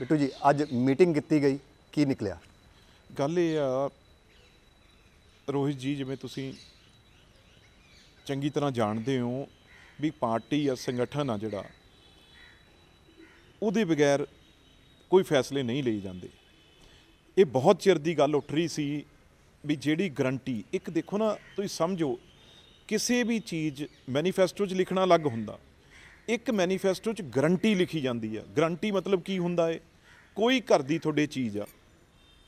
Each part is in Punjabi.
ਬਿੱਟੂ ਜੀ ਅੱਜ ਮੀਟਿੰਗ ਕੀਤੀ ਗਈ ਕੀ ਨਿਕਲਿਆ ਗੱਲ ਇਹ ਆ ਰੋਹਿਤ ਜੀ ਜਿਵੇਂ ਤੁਸੀਂ ਚੰਗੀ ਤਰ੍ਹਾਂ ਜਾਣਦੇ ਹੋ ਵੀ ਪਾਰਟੀ ਆ ਸੰਗਠਨ ਆ ਜਿਹੜਾ ਉਹਦੇ ਬਿਗੈਰ ਕੋਈ ਫੈਸਲੇ ਨਹੀਂ ਲਏ ਜਾਂਦੇ ਇਹ ਬਹੁਤ ਚਿਰ ਦੀ ਗੱਲ ਉੱਠ ਰਹੀ ਸੀ ਵੀ ਜਿਹੜੀ ਗਰੰਟੀ ਇੱਕ ਦੇਖੋ ਨਾ ਤੁਸੀਂ ਸਮਝੋ ਕਿਸੇ ਵੀ ਚੀਜ਼ ਮੈਨੀਫੈਸਟੋ 'ਚ ਲਿਖਣਾ ਅਲੱਗ ਹੁੰਦਾ ਇੱਕ ਮੈਨੀਫੈਸਟੋ 'ਚ ਗਰੰਟੀ ਲਿਖੀ ਜਾਂਦੀ ਹੈ ਗਰੰਟੀ ਮਤਲਬ ਕੀ ਹੁੰਦਾ ਹੈ ਕੋਈ ਘਰ ਦੀ ਤੁਹਾਡੇ ਚੀਜ਼ ਆ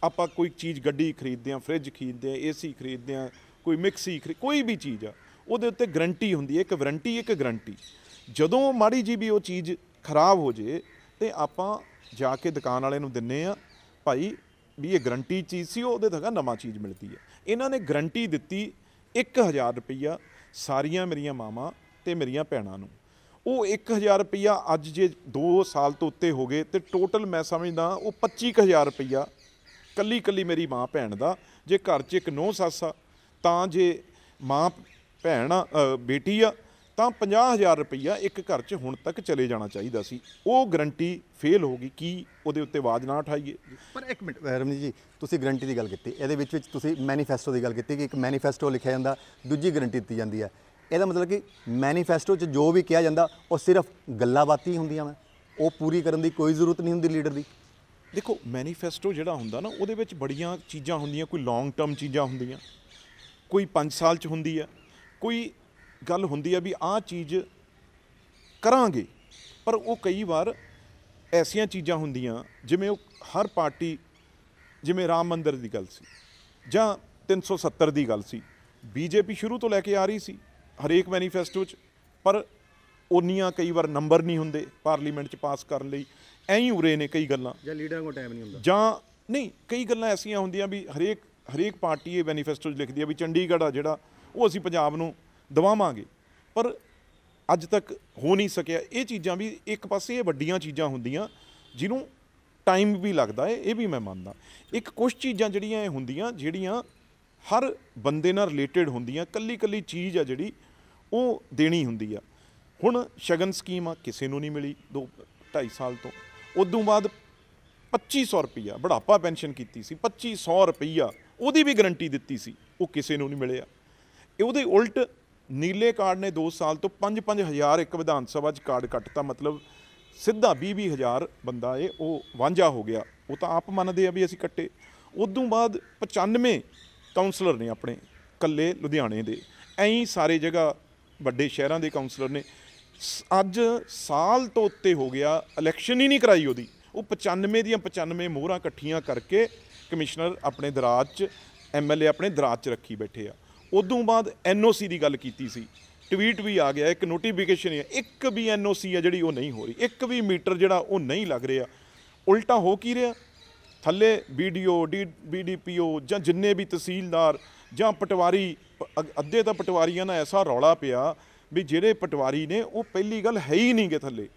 ਆਪਾਂ ਕੋਈ ਚੀਜ਼ ਗੱਡੀ ਖਰੀਦਦੇ ਆ ਫ੍ਰਿਜ ਖਰੀਦਦੇ ਆ ਏਸੀ ਖਰੀਦਦੇ ਆ ਕੋਈ ਮਿਕਸੀ ਕੋਈ ਵੀ ਚੀਜ਼ ਆ ਉਹਦੇ ਉੱਤੇ ਗਰੰਟੀ ਹੁੰਦੀ ਹੈ ਇੱਕ ਵਾਰੰਟੀ ਇੱਕ ਗਰੰਟੀ ਜਦੋਂ ਮਾੜੀ ਜੀ ਵੀ ਉਹ ਚੀਜ਼ ਖਰਾਬ ਹੋ ਜੇ ਤੇ ਆਪਾਂ ਜਾ ਕੇ ਦੁਕਾਨ ਵਾਲੇ ਨੂੰ ਦਿੰਨੇ ਆ ਭਾਈ ਵੀ ਇਹ ਗਰੰਟੀ ਚੀਜ਼ ਸੀ ਉਹਦੇ ਤੋਂ ਨਵਾਂ ਚੀਜ਼ ਮਿਲਦੀ ਹੈ ਇਹਨਾਂ ਨੇ ਗਰੰਟੀ ਦਿੱਤੀ 1000 ਰੁਪਈਆ ਸਾਰੀਆਂ ਮੇਰੀਆਂ ਮਾਵਾਂ ਤੇ ਮੇਰੀਆਂ ਭੈਣਾਂ ਨੂੰ ਉਹ 1000 ਰੁਪਇਆ ਅੱਜ ਜੇ 2 ਸਾਲ ਤੋਂ ਉੱਤੇ ਹੋ ਗਏ ਤੇ ਟੋਟਲ ਮੈਂ ਸਮਝਦਾ ਉਹ 25000 ਰੁਪਇਆ ਕੱਲੀ ਕੱਲੀ ਮੇਰੀ ਮਾਂ ਭੈਣ ਦਾ ਜੇ ਘਰ 'ਚ ਇੱਕ ਨੋ ਸੱਸ ਆ ਤਾਂ ਜੇ ਮਾਂ ਭੈਣ ਬੇਟੀ ਆ ਤਾਂ 50000 ਰੁਪਇਆ ਇੱਕ ਘਰ 'ਚ ਹੁਣ ਤੱਕ ਚਲੇ ਜਾਣਾ ਚਾਹੀਦਾ ਸੀ ਉਹ ਗਰੰਟੀ ਫੇਲ ਹੋ ਗਈ ਕੀ ਉਹਦੇ ਉੱਤੇ ਆਵਾਜ਼ ਨਾ ਉਠਾਈਏ ਪਰ ਇੱਕ ਮਿੰਟ ਰਮਨੀ ਜੀ ਤੁਸੀਂ ਗਰੰਟੀ ਦੀ ਗੱਲ ਕੀਤੀ ਇਹਦੇ ਵਿੱਚ ਵਿੱਚ ਤੁਸੀਂ ਮੈਨੀਫੈਸਟੋ ਦੀ ਗੱਲ ਕੀਤੀ ਕਿ ਇੱਕ ਮੈਨੀਫੈਸਟੋ ਲਿਖਿਆ ਜਾਂਦਾ ਦੂਜੀ ਗਰੰਟੀ ਦਿੱਤੀ ਜਾਂਦੀ ਹੈ ਇਹਦਾ ਮਤਲਬ ਕਿ ਮੈਨੀਫੈਸਟੋ 'ਚ ਜੋ ਵੀ ਕਿਹਾ ਜਾਂਦਾ ਉਹ ਸਿਰਫ ਗੱਲਾਂਬਾਤੀ ਹੁੰਦੀਆਂ ਵਾ ਉਹ ਪੂਰੀ ਕਰਨ ਦੀ ਕੋਈ ਜ਼ਰੂਰਤ ਨਹੀਂ ਹੁੰਦੀ ਲੀਡਰ ਦੀ ਦੇਖੋ ਮੈਨੀਫੈਸਟੋ ਜਿਹੜਾ ਹੁੰਦਾ ਨਾ ਉਹਦੇ ਵਿੱਚ ਬੜੀਆਂ ਚੀਜ਼ਾਂ ਹੁੰਦੀਆਂ ਕੋਈ ਲੌਂਗ ਟਰਮ ਚੀਜ਼ਾਂ ਹੁੰਦੀਆਂ ਕੋਈ 5 ਸਾਲ 'ਚ ਹੁੰਦੀ ਹੈ ਕੋਈ ਗੱਲ ਹੁੰਦੀ ਹੈ ਵੀ ਆਹ ਚੀਜ਼ ਕਰਾਂਗੇ ਪਰ ਉਹ ਕਈ ਵਾਰ ਐਸੀਆਂ ਚੀਜ਼ਾਂ ਹੁੰਦੀਆਂ ਜਿਵੇਂ ਉਹ ਹਰ ਪਾਰਟੀ ਜਿਵੇਂ ਰਾਮ ਮੰਦਰ ਦੀ ਗੱਲ ਸੀ ਜਾਂ 370 ਦੀ ਗੱਲ ਸੀ ਬੀਜੇਪੀ ਸ਼ੁਰੂ ਤੋਂ ਲੈ ਕੇ ਆ ਰਹੀ ਸੀ ਹਰੇਕ ਮੈਨੀਫੈਸਟੋ 'ਚ ਪਰ ਉਨੀਆਂ ਕਈ ਵਾਰ ਨੰਬਰ ਨਹੀਂ ਹੁੰਦੇ ਪਾਰਲੀਮੈਂਟ 'ਚ ਪਾਸ ਕਰਨ ਲਈ ਐਂ ਹੀ ਉਰੇ ਨੇ ਕਈ ਗੱਲਾਂ ਜਾਂ ਲੀਡਰਾਂ ਕੋਲ ਟਾਈਮ ਨਹੀਂ ਹੁੰਦਾ ਜਾਂ ਨਹੀਂ ਕਈ ਗੱਲਾਂ ਐਸੀਆਂ ਹੁੰਦੀਆਂ ਵੀ ਹਰੇਕ ਹਰੇਕ ਪਾਰਟੀ ਇਹ ਮੈਨੀਫੈਸਟੋ 'ਚ ਲਿਖਦੀ ਆ ਵੀ ਚੰਡੀਗੜ੍ਹ ਆ ਜਿਹੜਾ ਉਹ ਅਸੀਂ ਪੰਜਾਬ ਨੂੰ ਦਵਾਵਾਂਗੇ ਪਰ ਅੱਜ ਤੱਕ ਹੋ ਨਹੀਂ ਸਕਿਆ ਇਹ ਚੀਜ਼ਾਂ ਵੀ ਇੱਕ ਪਾਸੇ ਇਹ ਵੱਡੀਆਂ ਚੀਜ਼ਾਂ ਹੁੰਦੀਆਂ ਜਿਹਨੂੰ ਟਾਈਮ ਵੀ ਲੱਗਦਾ ਹੈ ਇਹ ਵੀ ਮੈਂ ਮੰਨਦਾ ਇੱਕ ਕੁਝ ਚੀਜ਼ਾਂ ਜਿਹੜੀਆਂ ਇਹ ਹੁੰਦੀਆਂ ਜਿਹੜੀਆਂ ਹਰ ਬੰਦੇ ਨਾਲ ਰਿਲੇਟਡ ਹੁੰਦੀਆਂ ਕੱਲੀ ਕੱਲੀ ਚੀਜ਼ ਆ ਜਿਹੜੀ ਉਹ ਦੇਣੀ ਹੁੰਦੀ ਆ ਹੁਣ ਸ਼ਗਨ ਸਕੀਮ ਆ ਕਿਸੇ ਨੂੰ ਨਹੀਂ ਮਿਲੀ 2 2.5 ਸਾਲ ਤੋਂ ਉਦੋਂ ਬਾਅਦ 2500 ਰੁਪਇਆ ਬੁਢਾਪਾ ਪੈਨਸ਼ਨ ਕੀਤੀ ਸੀ 2500 ਰੁਪਇਆ ਉਹਦੀ ਵੀ ਗਰੰਟੀ ਦਿੱਤੀ ਸੀ ਉਹ ਕਿਸੇ ਨੂੰ ਨਹੀਂ ਮਿਲਿਆ ਉਹਦੇ ਉਲਟ ਨੀਲੇ ਕਾਰਡ ਨੇ 2 ਸਾਲ ਤੋਂ 5-5000 ਇੱਕ ਵਿਧਾਨ ਸਭਾ 'ਚ ਕਾਰਡ ਕੱਟਤਾ ਮਤਲਬ ਸਿੱਧਾ 20-20000 ਬੰਦਾ ਏ ਉਹ ਵਾਂਝਾ ਹੋ ਗਿਆ ਉਹ ਤਾਂ ਆਪ ਮੰਨਦੇ ਆ ਵੀ ਅਸੀਂ ਕੱਟੇ ਉਦੋਂ ਬਾਅਦ 95 ਕਾਉਂਸਲਰ ਨੇ ਆਪਣੇ ਕੱਲੇ ਲੁਧਿਆਣੇ ਦੇ ਐਂ ਸਾਰੇ ਜਗ੍ਹਾ ਵੱਡੇ ਸ਼ਹਿਰਾਂ ਦੇ ਕਾਉਂਸਲਰ ਨੇ ਅੱਜ ਸਾਲ ਤੋਂ ਉੱਤੇ ਹੋ ਗਿਆ ਇਲੈਕਸ਼ਨ ਹੀ ਨਹੀਂ ਕਰਾਈ ਉਹਦੀ ਉਹ 95 ਦੀਆਂ 95 ਮੋਹਰਾਂ ਇਕੱਠੀਆਂ ਕਰਕੇ ਕਮਿਸ਼ਨਰ ਆਪਣੇ ਦਰਾਜ 'ਚ ਐਮਐਲਏ ਆਪਣੇ ਦਰਾਜ 'ਚ ਰੱਖੀ ਬੈਠੇ ਆ ਉਦੋਂ ਬਾਅਦ ਐਨਓਸੀ ਦੀ ਗੱਲ ਕੀਤੀ ਸੀ ਟਵੀਟ ਵੀ ਆ ਗਿਆ ਇੱਕ ਨੋਟੀਫਿਕੇਸ਼ਨ ਹੈ ਇੱਕ ਵੀ ਐਨਓਸੀ ਆ ਜਿਹੜੀ ਉਹ ਨਹੀਂ ਹੋ ਰਹੀ ਇੱਕ ਵੀ ਮੀਟਰ ਜਿਹੜਾ ਉਹ ਨਹੀਂ ਲੱਗ ਰਿਹਾ ਉਲਟਾ ਹੋ ਕੀ ਰਿਹਾ ਥੱਲੇ ਵੀਡੀਓ ਡੀ ਬੀਡੀਪੀਓ ਜਾਂ ਜਿੰਨੇ ਵੀ ਤਹਿਸੀਲਦਾਰ ਜਾਂ ਪਟਵਾਰੀ ਅੱਧੇ ਤਾਂ ਪਟਵਾਰੀਆਂ ਨਾਲ ਐਸਾ ਰੌਲਾ ਪਿਆ ਵੀ ਜਿਹੜੇ ਪਟਵਾਰੀ ਨੇ ਉਹ ਪਹਿਲੀ ਗੱਲ ਹੈ ਹੀ ਨਹੀਂਗੇ ਥੱਲੇ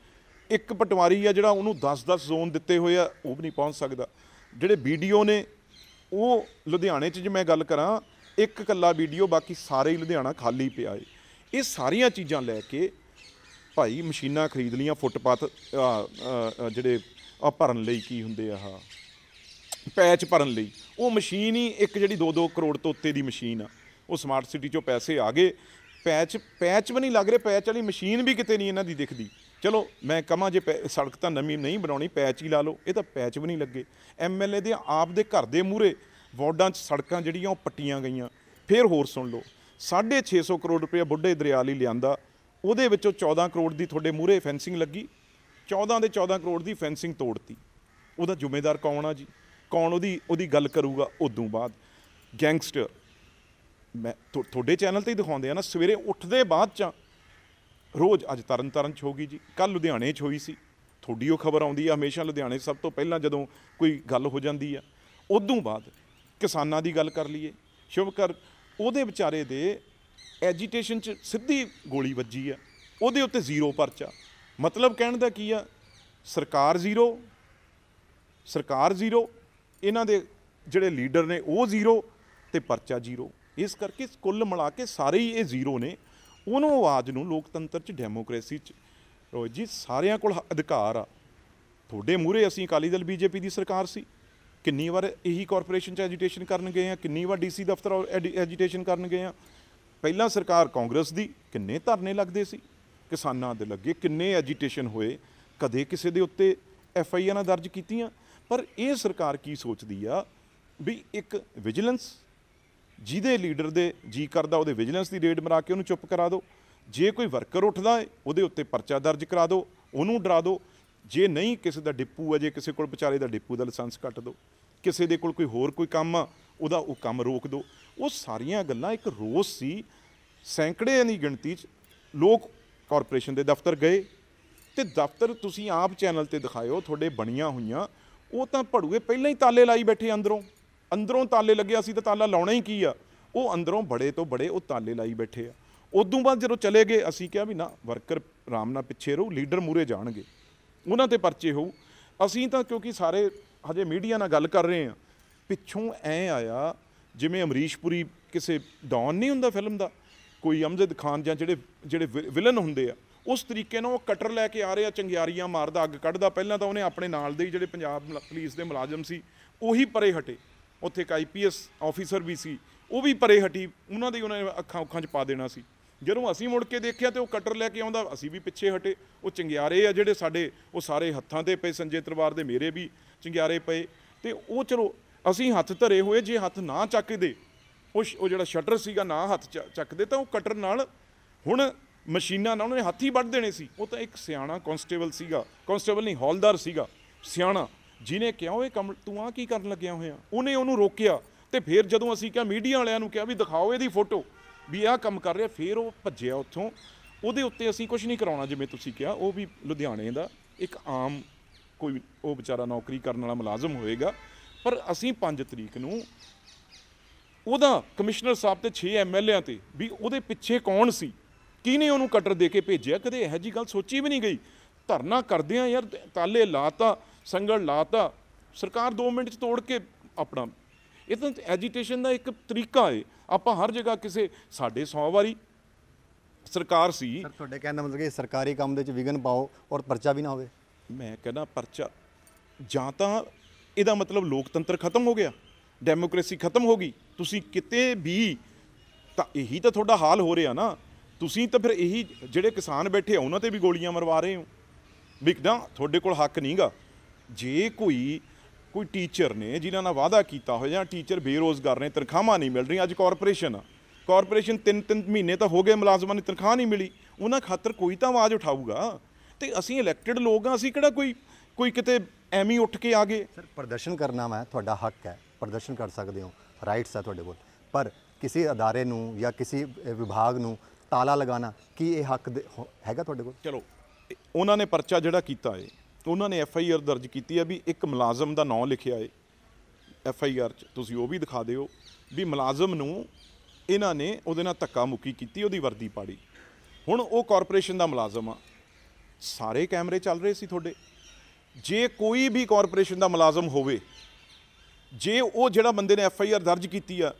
ਇੱਕ ਪਟਵਾਰੀ ਆ ਜਿਹੜਾ ਉਹਨੂੰ 10-10 ਜ਼ੋਨ ਦਿੱਤੇ ਹੋਏ ਆ ਉਹ ਵੀ ਨਹੀਂ ਪਹੁੰਚ ਸਕਦਾ ਜਿਹੜੇ ਵੀਡੀਓ ਨੇ ਉਹ ਲੁਧਿਆਣੇ 'ਚ ਜੇ ਮੈਂ ਗੱਲ ਕਰਾਂ ਇੱਕ ਕੱਲਾ ਵੀਡੀਓ ਬਾਕੀ ਸਾਰੇ ਹੀ ਲੁਧਿਆਣਾ ਖਾਲੀ ਪਿਆ ਏ ਇਹ ਸਾਰੀਆਂ ਚੀਜ਼ਾਂ ਲੈ ਕੇ ਭਾਈ ਮਸ਼ੀਨਾਂ ਖਰੀਦ ਲੀਆਂ ਫੁੱਟਪਾਥ ਜਿਹੜੇ ਭਰਨ ਲਈ ਕੀ ਹੁੰਦੇ ਆ ਪੈਚ ਭਰਨ ਲਈ ਉਹ ਮਸ਼ੀਨ ਹੀ ਇੱਕ ਜਿਹੜੀ 2-2 ਕਰੋੜ ਤੋਂ ਉੱਤੇ ਦੀ ਮਸ਼ੀਨ ਆ ਉਹ ਸਮਾਰਟ ਸਿਟੀ ਚੋਂ ਪੈਸੇ ਆ ਗਏ ਪੈਚ ਪੈਚ ਵੀ ਨਹੀਂ ਲੱਗ ਰਿਹਾ ਪੈਚ ਵਾਲੀ ਮਸ਼ੀਨ ਵੀ ਕਿਤੇ ਨਹੀਂ ਇਹਨਾਂ ਦੀ ਦਿਖਦੀ ਚਲੋ ਮੈਂ ਕਹਾਂ ਜੇ ਸੜਕ ਤਾਂ ਨਵੀਂ ਨਹੀਂ ਬਣਾਉਣੀ ਪੈਚ ਹੀ ਲਾ ਲਓ ਇਹ ਤਾਂ ਪੈਚ ਵੀ ਨਹੀਂ ਲੱਗੇ ਐਮਐਲਏ ਦੇ ਆਪ ਦੇ ਘਰ ਦੇ ਮੂਹਰੇ ਵਾਰਡਾਂ 'ਚ ਸੜਕਾਂ ਜਿਹੜੀਆਂ ਉਹ ਪੱਟੀਆਂ ਗਈਆਂ ਫੇਰ ਹੋਰ ਸੁਣ ਲਓ 650 ਕਰੋੜ ਰੁਪਏ ਬੁੱਢੇ ਦਰਿਆ ਲਈ ਲਿਆਂਦਾ ਉਹਦੇ ਵਿੱਚੋਂ 14 ਕਰੋੜ ਦੀ ਤੁਹਾਡੇ ਮੂਹਰੇ ਫੈਂਸਿੰਗ ਲੱਗੀ 14 ਦੇ 14 ਕਰੋੜ ਦੀ ਫੈਂਸਿੰਗ ਤੋੜਤੀ ਉਹਦਾ ਜ਼ਿੰਮੇਦਾਰ ਕੌਣ ਆ ਜੀ ਕੌਣ ਉਹਦੀ ਉਹਦੀ ਗੱਲ ਕਰੂਗਾ ਉਦੋਂ ਬਾਅਦ ਗੈਂਗਸਟਰ ਮੈਂ ਤੁਹਾਡੇ ਚੈਨਲ ਤੇ ਹੀ ਦਿਖਾਉਂਦੇ ਆ ਨਾ ਸਵੇਰੇ ਉੱਠਦੇ ਬਾਅਦ ਚ ਰੋਜ਼ ਅੱਜ ਤਰਨ ਤਰਨ ਚ ਹੋਗੀ ਜੀ ਕੱਲ ਲੁਧਿਆਣੇ ਚ ਹੋਈ ਸੀ ਤੁਹਾਡੀ ਉਹ ਖਬਰ ਆਉਂਦੀ ਆ ਹਮੇਸ਼ਾ ਲੁਧਿਆਣੇ ਸਭ ਤੋਂ ਪਹਿਲਾਂ ਜਦੋਂ ਕੋਈ ਗੱਲ ਹੋ ਜਾਂਦੀ ਆ ਉਦੋਂ ਬਾਅਦ ਕਿਸਾਨਾਂ ਦੀ ਗੱਲ ਕਰ ਲਈਏ ਸ਼ੁਭਕਰ ਉਹਦੇ ਵਿਚਾਰੇ ਦੇ ਐਜੀਟੇਸ਼ਨ 'ਚ ਸਿੱਧੀ ਗੋਲੀ ਵੱਜੀ ਆ ਉਹਦੇ ਉੱਤੇ ਜ਼ੀਰੋ ਪਰਚਾ ਮਤਲਬ ਕਹਿਣ ਦਾ ਕੀ ਆ ਸਰਕਾਰ ਜ਼ੀਰੋ ਸਰਕਾਰ ਜ਼ੀਰੋ ਇਹਨਾਂ ਦੇ ਜਿਹੜੇ ਲੀਡਰ ਨੇ ਉਹ ਜ਼ੀਰੋ ਤੇ ਪਰਚਾ ਜ਼ੀਰੋ ਇਸ ਕਰਕੇ ਕੁੱਲ ਮਿਲਾ ਕੇ ਸਾਰੇ ਹੀ ਇਹ ਜ਼ੀਰੋ ਨੇ ਉਹਨੂੰ ਆਵਾਜ਼ ਨੂੰ ਲੋਕਤੰਤਰ 'ਚ ਡੈਮੋਕ੍ਰੇਸੀ 'ਚ ਰੋਜ ਜੀ ਸਾਰਿਆਂ ਕੋਲ ਅਧਿਕਾਰ ਆ ਤੁਹਾਡੇ ਮੂਰੇ ਅਸੀਂ ਅਕਾਲੀ ਦਲ ਬੀਜੇਪੀ ਦੀ ਸਰਕਾਰ ਸੀ ਕਿੰਨੀ ਵਾਰ ਇਹੀ ਕਾਰਪੋਰੇਸ਼ਨ 'ਚ ਐਜੀਟੇਸ਼ਨ ਕਰਨ ਗਏ ਆ ਕਿੰਨੀ ਵਾਰ ਡੀਸੀ ਦਫ਼ਤਰ ਐਜੀਟੇਸ਼ਨ ਕਰਨ ਗਏ ਆ ਪਹਿਲਾਂ ਸਰਕਾਰ ਕਾਂਗਰਸ ਦੀ ਕਿੰਨੇ ਧਰਨੇ ਲੱਗਦੇ ਸੀ ਕਿਸਾਨਾਂ ਦੇ ਲੱਗੇ ਕਿੰਨੇ ਐਜੀਟੇਸ਼ਨ ਹੋਏ ਕਦੇ ਕਿਸੇ ਦੇ ਉੱਤੇ ਐਫ ਆਈ ਆਰ ਦਰਜ ਕੀਤੀਆਂ ਪਰ ਇਹ ਸਰਕਾਰ ਕੀ ਸੋਚਦੀ ਆ ਵੀ ਇੱਕ ਵਿਜੀਲੈਂਸ ਜਿਹਦੇ ਲੀਡਰ ਦੇ ਜੀ ਕਰਦਾ ਉਹਦੇ ਵਿਜੀਲੈਂਸ ਦੀ ਰੇਡ ਮਰਾ ਕੇ ਉਹਨੂੰ ਚੁੱਪ ਕਰਾ ਦਿਓ ਜੇ ਕੋਈ ਵਰਕਰ ਉੱਠਦਾ ਹੈ ਉਹਦੇ ਉੱਤੇ ਪਰਚਾ ਦਰਜ ਕਰਾ ਦਿਓ ਉਹਨੂੰ ਡਰਾ ਦਿਓ ਜੇ ਨਹੀਂ ਕਿਸੇ ਦਾ ਡਿੱਪੂ ਹੈ ਜੇ ਕਿਸੇ ਕੋਲ ਵਿਚਾਰੇ ਦਾ ਡਿੱਪੂ ਦਾ ਲਾਇਸੈਂਸ ਕੱਟ ਦਿਓ ਕਿਸੇ ਦੇ ਕੋਲ ਕੋਈ ਹੋਰ ਕੋਈ ਕੰਮ ਆ ਉਹਦਾ ਉਹ ਕੰਮ ਰੋਕ ਦਿਓ ਉਹ ਸਾਰੀਆਂ ਗੱਲਾਂ ਇੱਕ ਰੋਸ ਸੀ ਸੈਂਕੜੇ ਦੀ ਗਿਣਤੀ 'ਚ ਲੋਕ ਕਾਰਪੋਰੇਸ਼ਨ ਦੇ ਦਫ਼ਤਰ ਗਏ ਤੇ ਦਫ਼ਤਰ ਤੁਸੀਂ ਆਪ ਚੈਨਲ ਤੇ ਦਿਖਾਇਓ ਤੁਹਾਡੇ ਬਣੀਆਂ ਹੋਈਆਂ ਉਹ ਤਾਂ ਭੜੂਏ ਪਹਿਲਾਂ ਹੀ ਤਾਲੇ ਲਾਈ ਬੈਠੇ ਅੰਦਰੋਂ ਅੰਦਰੋਂ ਤਾਲੇ ਲੱਗੇ ਅਸੀਂ ਤਾਂ ਤਾਲਾ ਲਾਉਣਾ ਹੀ ਕੀ ਆ ਉਹ ਅੰਦਰੋਂ ਬੜੇ ਤੋਂ ਬੜੇ ਉਹ ਤਾਲੇ ਲਾਈ ਬੈਠੇ ਆ ਉਦੋਂ ਬਾਅਦ ਜਦੋਂ ਚਲੇ ਗਏ ਅਸੀਂ ਕਿਹਾ ਵੀ ਨਾ ਵਰਕਰ ਆਰਾਮ ਨਾਲ ਪਿੱਛੇ ਰਹੂ ਲੀਡਰ ਮੂਰੇ ਜਾਣਗੇ ਉਹਨਾਂ ਤੇ ਪਰਚੇ ਹੋਊ ਅਸੀਂ ਤਾਂ ਕਿਉਂਕਿ ਸਾਰੇ ਹਜੇ ਮੀਡੀਆ ਨਾਲ ਗੱਲ ਕਰ ਰਹੇ ਆ ਪਿੱਛੋਂ ਐ ਆਇਆ ਜਿਵੇਂ ਅਮਰੀਸ਼ਪੁਰੀ ਕਿਸੇ ਡੌਨ ਨਹੀਂ ਹੁੰਦਾ ਫਿਲਮ ਦਾ ਕੋਈ ਅਮਜਦ ਖਾਨ ਜਾਂ ਜਿਹੜੇ ਜਿਹੜੇ ਵਿਲਨ ਹੁੰਦੇ ਆ ਉਸ ਤਰੀਕੇ ਨਾਲ ਉਹ ਕਟਰ ਲੈ ਕੇ ਆ ਰਹੇ ਆ ਚੰਗਿਆਰੀਆਂ ਮਾਰਦਾ ਅੱਗ ਕੱਢਦਾ ਪਹਿਲਾਂ ਤਾਂ ਉਹਨੇ ਆਪਣੇ ਨਾਲ ਦੇ ਜਿਹੜੇ ਪੰਜਾਬ ਪੁਲਿਸ ਦੇ ਮੁਲਾਜ਼ਮ ਸੀ ਉਹੀ ਪਰੇ ਹਟੇ ਉੱਥੇ ਇੱਕ ਆਈਪੀਐਸ ਆਫੀਸਰ ਵੀ ਸੀ ਉਹ ਵੀ ਪਰੇ ਹਟੀ ਉਹਨਾਂ ਦੇ ਉਹਨਾਂ ਨੇ ਅੱਖਾਂ ਉੱਖਾਂ 'ਚ ਪਾ ਦੇਣਾ ਸੀ ਜਦੋਂ ਅਸੀਂ ਮੁੜ ਕੇ ਦੇਖਿਆ ਤੇ ਉਹ ਕਟਰ ਲੈ ਕੇ ਆਉਂਦਾ ਅਸੀਂ ਵੀ ਪਿੱਛੇ ਹਟੇ ਉਹ ਚੰਗਿਆਰੇ ਆ ਜਿਹੜੇ ਸਾਡੇ ਉਹ ਸਾਰੇ ਹੱਥਾਂ ਤੇ ਪਏ ਸੰਜੇ ਤਰਵਾਰ ਦੇ ਮੇਰੇ ਵੀ ਚੰਗਿਆਰੇ ਪਏ ਤੇ ਉਹ ਚਲੋ ਅਸੀਂ ਹੱਥ ਧਰੇ ਹੋਏ ਜੇ ਹੱਥ ਨਾ ਚੱਕਦੇ ਉਹ ਜਿਹੜਾ ਸ਼ਟਰ ਸੀਗਾ ਨਾ ਹੱਥ ਚੱਕਦੇ ਤਾਂ ਉਹ ਕਟਰ ਨਾਲ ਹੁਣ ਮਸ਼ੀਨਾਂ ਨਾਲ ਉਹਨਾਂ ਨੇ ਹੱਥੀ ਵੱਢ ਦੇਣੇ ਸੀ ਉਹ ਤਾਂ ਇੱਕ ਸਿਆਣਾ ਕਨਸਟੇਬਲ ਸੀਗਾ ਕਨਸਟੇਬਲ ਨਹੀਂ ਹੌਲਦਾਰ ਸੀਗਾ ਸਿਆਣਾ ਜਿਨੇ ਕਿਹਾ ਓਏ ਕਮਲ ਤੂੰ ਆ ਕੀ ਕਰਨ ਲੱਗਿਆ ਹੋਇਆ ਉਹਨੇ ਉਹਨੂੰ ਰੋਕਿਆ ਤੇ ਫਿਰ ਜਦੋਂ ਅਸੀਂ ਕਿਹਾ ਮੀਡੀਆ ਵਾਲਿਆਂ ਨੂੰ ਕਿਹਾ ਵੀ ਦਿਖਾਓ ਇਹਦੀ ਫੋਟੋ ਵੀ ਆਹ ਕੰਮ ਕਰ ਰਿਹਾ ਫਿਰ ਉਹ ਭੱਜਿਆ ਉੱਥੋਂ ਉਹਦੇ ਉੱਤੇ ਅਸੀਂ ਕੁਝ ਨਹੀਂ ਕਰਾਉਣਾ ਜਿਵੇਂ ਤੁਸੀਂ ਕਿਹਾ ਉਹ ਵੀ ਲੁਧਿਆਣੇ ਦਾ ਇੱਕ ਆਮ ਕੋਈ ਉਹ ਵਿਚਾਰਾ ਨੌਕਰੀ ਕਰਨ ਵਾਲਾ ਮੁਲਾਜ਼ਮ ਹੋਏਗਾ ਪਰ ਅਸੀਂ 5 ਤਰੀਕ ਨੂੰ ਉਹਦਾ ਕਮਿਸ਼ਨਰ ਸਾਹਿਬ ਤੇ 6 ਐਮਐਲਏਆਂ ਤੇ ਵੀ ਉਹਦੇ ਪਿੱਛੇ ਕੌਣ ਸੀ ਕਿਹਨੇ ਉਹਨੂੰ ਕਟਰ ਦੇ ਕੇ ਭੇਜਿਆ ਕਦੇ ਇਹ ਜੀ ਗੱਲ ਸੋਚੀ ਵੀ ਨਹੀਂ ਗਈ ਧਰਨਾ ਕਰਦੇ ਆ ਯਾਰ ਤਾਲੇ ਲਾਤਾ ਸੰਗਲ ਲਾਤਾ ਸਰਕਾਰ 2 ਮਿੰਟ ਚ ਤੋੜ ਕੇ ਆਪਣਾ ਇਹ ਤਾਂ ਐਜੀਟੇਸ਼ਨ ਦਾ ਇੱਕ ਤਰੀਕਾ ਹੈ ਆਪਾਂ ਹਰ ਜਗ੍ਹਾ ਕਿਸੇ ਸਾਡੇ 100 ਵਾਰੀ ਸਰਕਾਰ ਸੀ ਤੁਹਾਡੇ ਕਹਿਣ ਦਾ ਮਤਲਬ ਕਿ ਸਰਕਾਰੀ ਕੰਮ ਦੇ ਵਿੱਚ ਵਿਗਨ ਪਾਓ ਔਰ ਪਰਚਾ ਵੀ ਨਾ ਹੋਵੇ ਮੈਂ ਕਹਿੰਦਾ ਪਰਚਾ ਜਾਂ ਤਾਂ ਇਹਦਾ ਮਤਲਬ ਲੋਕਤੰਤਰ ਖਤਮ ਹੋ ਗਿਆ ਡੈਮੋਕ੍ਰੇਸੀ ਖਤਮ ਹੋ ਗਈ ਤੁਸੀਂ ਕਿਤੇ ਵੀ ਤਾਂ ਇਹੀ ਤਾਂ ਤੁਹਾਡਾ ਹਾਲ ਹੋ ਰਿਹਾ ਨਾ ਤੁਸੀਂ ਤਾਂ ਫਿਰ ਇਹੀ ਜਿਹੜੇ ਕਿਸਾਨ ਬੈਠੇ ਆ ਉਹਨਾਂ ਤੇ ਵੀ ਗੋਲੀਆਂ ਮਰਵਾ ਰਹੇ ਹੋ ਵੀ ਕਿਦਾਂ ਤੁਹਾਡੇ ਕੋਲ ਹੱਕ ਨਹੀਂਗਾ ਜੇ ਕੋਈ ਕੋਈ ਟੀਚਰ ਨੇ ਜਿਨ੍ਹਾਂ ਨਾਲ ਵਾਅਦਾ ਕੀਤਾ ਹੋਇਆ ਜਾਂ ਟੀਚਰ ਬੇਰੋਜ਼ਗਾਰ ਨੇ ਤਨਖਾਹਾਂ ਨਹੀਂ ਮਿਲ ਰਹੀਆਂ ਅੱਜ ਕਾਰਪੋਰੇਸ਼ਨ ਕਾਰਪੋਰੇਸ਼ਨ 3-3 ਮਹੀਨੇ ਤਾਂ ਹੋ ਗਏ ਮੁਲਾਜ਼ਮਾਂ ਨੂੰ ਤਨਖਾਹ ਨਹੀਂ ਮਿਲੀ ਉਹਨਾਂ ਖਾਤਰ ਕੋਈ ਤਾਂ ਆਵਾਜ਼ ਉਠਾਊਗਾ ਤੇ ਅਸੀਂ ਇਲੈਕਟਿਡ ਲੋਕ ਆ ਅਸੀਂ ਕਿਹੜਾ ਕੋਈ ਕੋਈ ਕਿਤੇ ਐਵੇਂ ਉੱਠ ਕੇ ਆ ਗਏ ਸਰ ਪ੍ਰਦਰਸ਼ਨ ਕਰਨਾ ਮੈਂ ਤੁਹਾਡਾ ਹੱਕ ਹੈ ਪ੍ਰਦਰਸ਼ਨ ਕਰ ਸਕਦੇ ਹੋ ਰਾਈਟਸ ਆ ਤੁਹਾਡੇ ਕੋਲ ਪਰ ਕਿਸੇ ਅਦਾਰੇ ਨੂੰ ਜਾਂ ਕਿਸੇ ਵਿਭਾਗ ਨੂੰ ਤਾਲਾ ਲਗਾਣਾ ਕੀ ਇਹ ਹੱਕ ਹੈਗਾ ਤੁਹਾਡੇ ਕੋਲ ਚਲੋ ਉਹਨਾਂ ਨੇ ਪਰਚਾ ਜਿਹੜਾ ਕੀਤਾ ਏ ਉਹਨਾਂ ਨੇ ਐਫ ਆਈ ਆਰ ਦਰਜ ਕੀਤੀ ਹੈ ਵੀ ਇੱਕ ਮੁਲਾਜ਼ਮ ਦਾ ਨਾਮ ਲਿਖਿਆ ਏ ਐਫ ਆਈ ਆਰ ਚ ਤੁਸੀਂ ਉਹ ਵੀ ਦਿਖਾ ਦਿਓ ਵੀ ਮੁਲਾਜ਼ਮ ਨੂੰ ਇਹਨਾਂ ਨੇ ਉਹਦੇ ਨਾਲ ਧੱਕਾ ਮੁੱਕੀ ਕੀਤੀ ਉਹਦੀ ਵਰਦੀ ਪਾੜੀ ਹੁਣ ਉਹ ਕਾਰਪੋਰੇਸ਼ਨ ਦਾ ਮੁਲਾਜ਼ਮ ਆ ਸਾਰੇ ਕੈਮਰੇ ਚੱਲ ਰਹੇ ਸੀ ਤੁਹਾਡੇ ਜੇ ਕੋਈ ਵੀ ਕਾਰਪੋਰੇਸ਼ਨ ਦਾ ਮੁਲਾਜ਼ਮ ਹੋਵੇ ਜੇ ਉਹ ਜਿਹੜਾ ਬੰਦੇ ਨੇ ਐਫ ਆਈ ਆਰ ਦਰਜ ਕੀਤੀ ਆ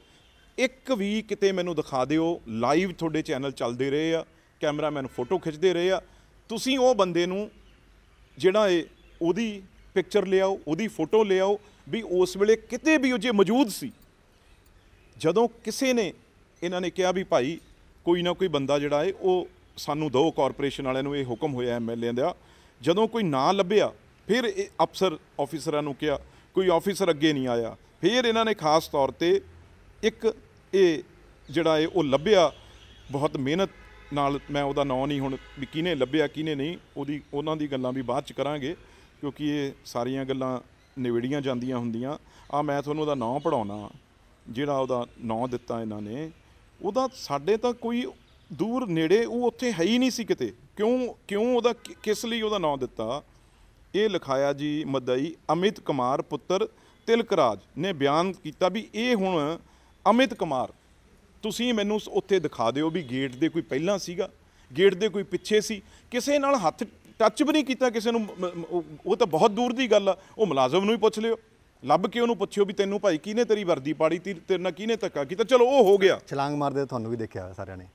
ਇੱਕ ਵੀ ਕਿਤੇ ਮੈਨੂੰ ਦਿਖਾ ਦਿਓ ਲਾਈਵ ਤੁਹਾਡੇ ਚੈਨਲ ਚੱਲਦੇ ਰਹੇ ਆ ਕੈਮਰਾਮੈਨ ਫੋਟੋ ਖਿੱਚਦੇ ਰਹੇ ਆ ਤੁਸੀਂ ਉਹ ਬੰਦੇ ਨੂੰ ਜਿਹੜਾ ਇਹ ਉਹਦੀ ਪਿਕਚਰ ਲਿਆਓ ਉਹਦੀ ਫੋਟੋ ਲਿਆਓ ਵੀ ਉਸ ਵੇਲੇ ਕਿਤੇ ਵੀ ਉਹ ਜੇ ਮੌਜੂਦ ਸੀ ਜਦੋਂ ਕਿਸੇ ਨੇ ਇਹਨਾਂ ਨੇ ਕਿਹਾ ਵੀ ਭਾਈ ਕੋਈ ਨਾ ਕੋਈ ਬੰਦਾ ਜਿਹੜਾ ਏ ਉਹ ਸਾਨੂੰ ਦੋ ਕਾਰਪੋਰੇਸ਼ਨ ਵਾਲਿਆਂ ਨੂੰ ਇਹ ਹੁਕਮ ਹੋਇਆ ਐਮਐਲਏ ਦਾ ਜਦੋਂ ਕੋਈ ਨਾ ਲੱਭਿਆ ਫਿਰ ਇਹ ਅਫਸਰ ਆਫੀਸਰਾਂ ਨੂੰ ਕਿਹਾ ਕੋਈ ਆਫੀਸਰ ਅੱਗੇ ਨਹੀਂ ਆਇਆ ਫਿਰ ਇਹਨਾਂ ਨੇ ਖਾਸ ਤੌਰ ਤੇ ਇੱਕ ਇਹ ਜਿਹੜਾ ਇਹ ਉਹ ਲੱਭਿਆ ਬਹੁਤ ਮਿਹਨਤ ਨਾਲ ਮੈਂ ਉਹਦਾ ਨਾਮ ਨਹੀਂ ਹੁਣ ਵੀ ਕਿਹਨੇ ਲੱਭਿਆ ਕਿਹਨੇ ਨਹੀਂ ਉਹਦੀ ਉਹਨਾਂ ਦੀ ਗੱਲਾਂ ਵੀ ਬਾਅਦ ਚ ਕਰਾਂਗੇ ਕਿਉਂਕਿ ਇਹ ਸਾਰੀਆਂ ਗੱਲਾਂ ਨਿਵੜੀਆਂ ਜਾਂਦੀਆਂ ਹੁੰਦੀਆਂ ਆ ਮੈਂ ਤੁਹਾਨੂੰ ਉਹਦਾ ਨਾਮ ਪੜਾਉਣਾ ਜਿਹੜਾ ਉਹਦਾ ਨਾਮ ਦਿੱਤਾ ਇਹਨਾਂ ਨੇ ਉਹਦਾ ਸਾਡੇ ਤਾਂ ਕੋਈ ਦੂਰ ਨੇੜੇ ਉਹ ਉੱਥੇ ਹੈ ਹੀ ਨਹੀਂ ਸੀ ਕਿਤੇ ਕਿਉਂ ਕਿਉਂ ਉਹਦਾ ਕਿਸ ਲਈ ਉਹਦਾ ਨਾਮ ਦਿੱਤਾ ਇਹ ਲਿਖਾਇਆ ਜੀ ਮਦਈ ਅਮਿਤ ਕੁਮਾਰ ਪੁੱਤਰ ਤਿਲਕਰਾਜ ਨੇ ਬਿਆਨ ਕੀਤਾ ਵੀ ਇਹ ਹੁਣ ਅਮਿਤ ਕੁਮਾਰ ਤੁਸੀਂ ਮੈਨੂੰ ਉੱਥੇ ਦਿਖਾ ਦਿਓ ਵੀ ਗੇਟ ਦੇ ਕੋਈ ਪਹਿਲਾਂ ਸੀਗਾ ਗੇਟ ਦੇ ਕੋਈ ਪਿੱਛੇ ਸੀ ਕਿਸੇ ਨਾਲ ਹੱਥ ਟੱਚ ਵੀ ਨਹੀਂ ਕੀਤਾ ਕਿਸੇ ਨੂੰ ਉਹ ਤਾਂ ਬਹੁਤ ਦੂਰ ਦੀ ਗੱਲ ਆ ਉਹ ਮੁਲਾਜ਼ਮ ਨੂੰ ਹੀ ਪੁੱਛ ਲਿਓ ਲੱਭ ਕੇ ਉਹਨੂੰ ਪੁੱਛਿਓ ਵੀ ਤੈਨੂੰ ਭਾਈ ਕਿਹਨੇ ਤੇਰੀ ਵਰਦੀ ਪਾੜੀ ਤੇਰੇ ਨਾਲ ਕਿਹਨੇ ਧੱਕਾ ਕੀਤਾ ਚਲੋ ਉਹ ਹੋ ਗਿਆ ਛਲਾਂਗ ਮਾਰਦੇ ਤੁਹਾਨੂੰ ਵੀ ਦੇਖਿਆ ਸਾਰਿਆਂ ਨੇ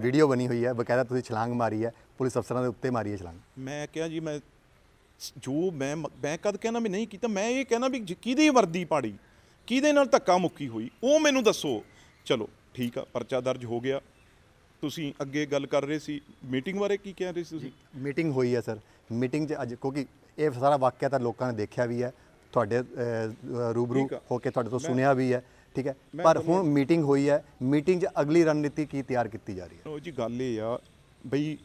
ਵੀਡੀਓ ਬਣੀ ਹੋਈ ਹੈ ਬਕਾਇਦਾ ਤੁਸੀਂ ਛਲਾਂਗ ਮਾਰੀ ਹੈ ਪੁਲਿਸ ਅਫਸਰਾਂ ਦੇ ਉੱਤੇ ਮਾਰੀ ਹੈ ਛਲਾਂਗ ਮੈਂ ਕਿਹਾ ਜੀ ਮੈਂ ਜੋ ਮੈਂ ਮੈਂ ਕਦ ਕਹਿਣਾ ਵੀ ਨਹੀਂ ਕੀਤਾ ਮੈਂ ਇਹ ਕਹਿਣਾ ਵੀ ਕਿਹਦੀ ਵਰਦੀ ਪਾੜੀ ਕਿਹਦੇ ਨਾਲ ਧੱਕਾ ਮੁੱਕੀ ਹੋਈ ਉਹ ਮੈਨੂੰ ਦੱਸੋ ਚਲੋ ਠੀਕ ਆ ਪਰਚਾ ਦਰਜ ਹੋ ਗਿਆ ਤੁਸੀਂ ਅੱਗੇ ਗੱਲ ਕਰ ਰਹੇ ਸੀ ਮੀਟਿੰਗ ਬਾਰੇ ਕੀ ਕਹਿ ਰਹੇ ਸੀ ਤੁਸੀਂ ਮੀਟਿੰਗ ਹੋਈ ਹੈ ਸਰ ਮੀਟਿੰਗ 'ਚ ਅੱਜ ਕਿਉਂਕਿ ਇਹ ਸਾਰਾ ਵਾਕਿਆ ਤਾਂ ਲੋਕਾਂ ਨੇ ਦੇਖਿਆ ਵੀ ਹੈ ਤੁਹਾਡੇ ਰੂਬਰੂ ਹੋ ਕੇ ਤੁਹਾਡੇ ਤੋਂ ਸੁਣਿਆ ਵੀ ਹੈ ਠੀਕ ਹੈ ਪਰ ਹੁਣ ਮੀਟਿੰਗ ਹੋਈ ਹੈ ਮੀਟਿੰਗ 'ਚ ਅਗਲੀ ਰਣਨੀਤੀ ਕੀ ਤਿਆਰ ਕੀਤੀ ਜਾ ਰਹੀ ਹੈ ਉਹ ਜੀ ਗੱਲ ਇਹ ਆ ਬਈ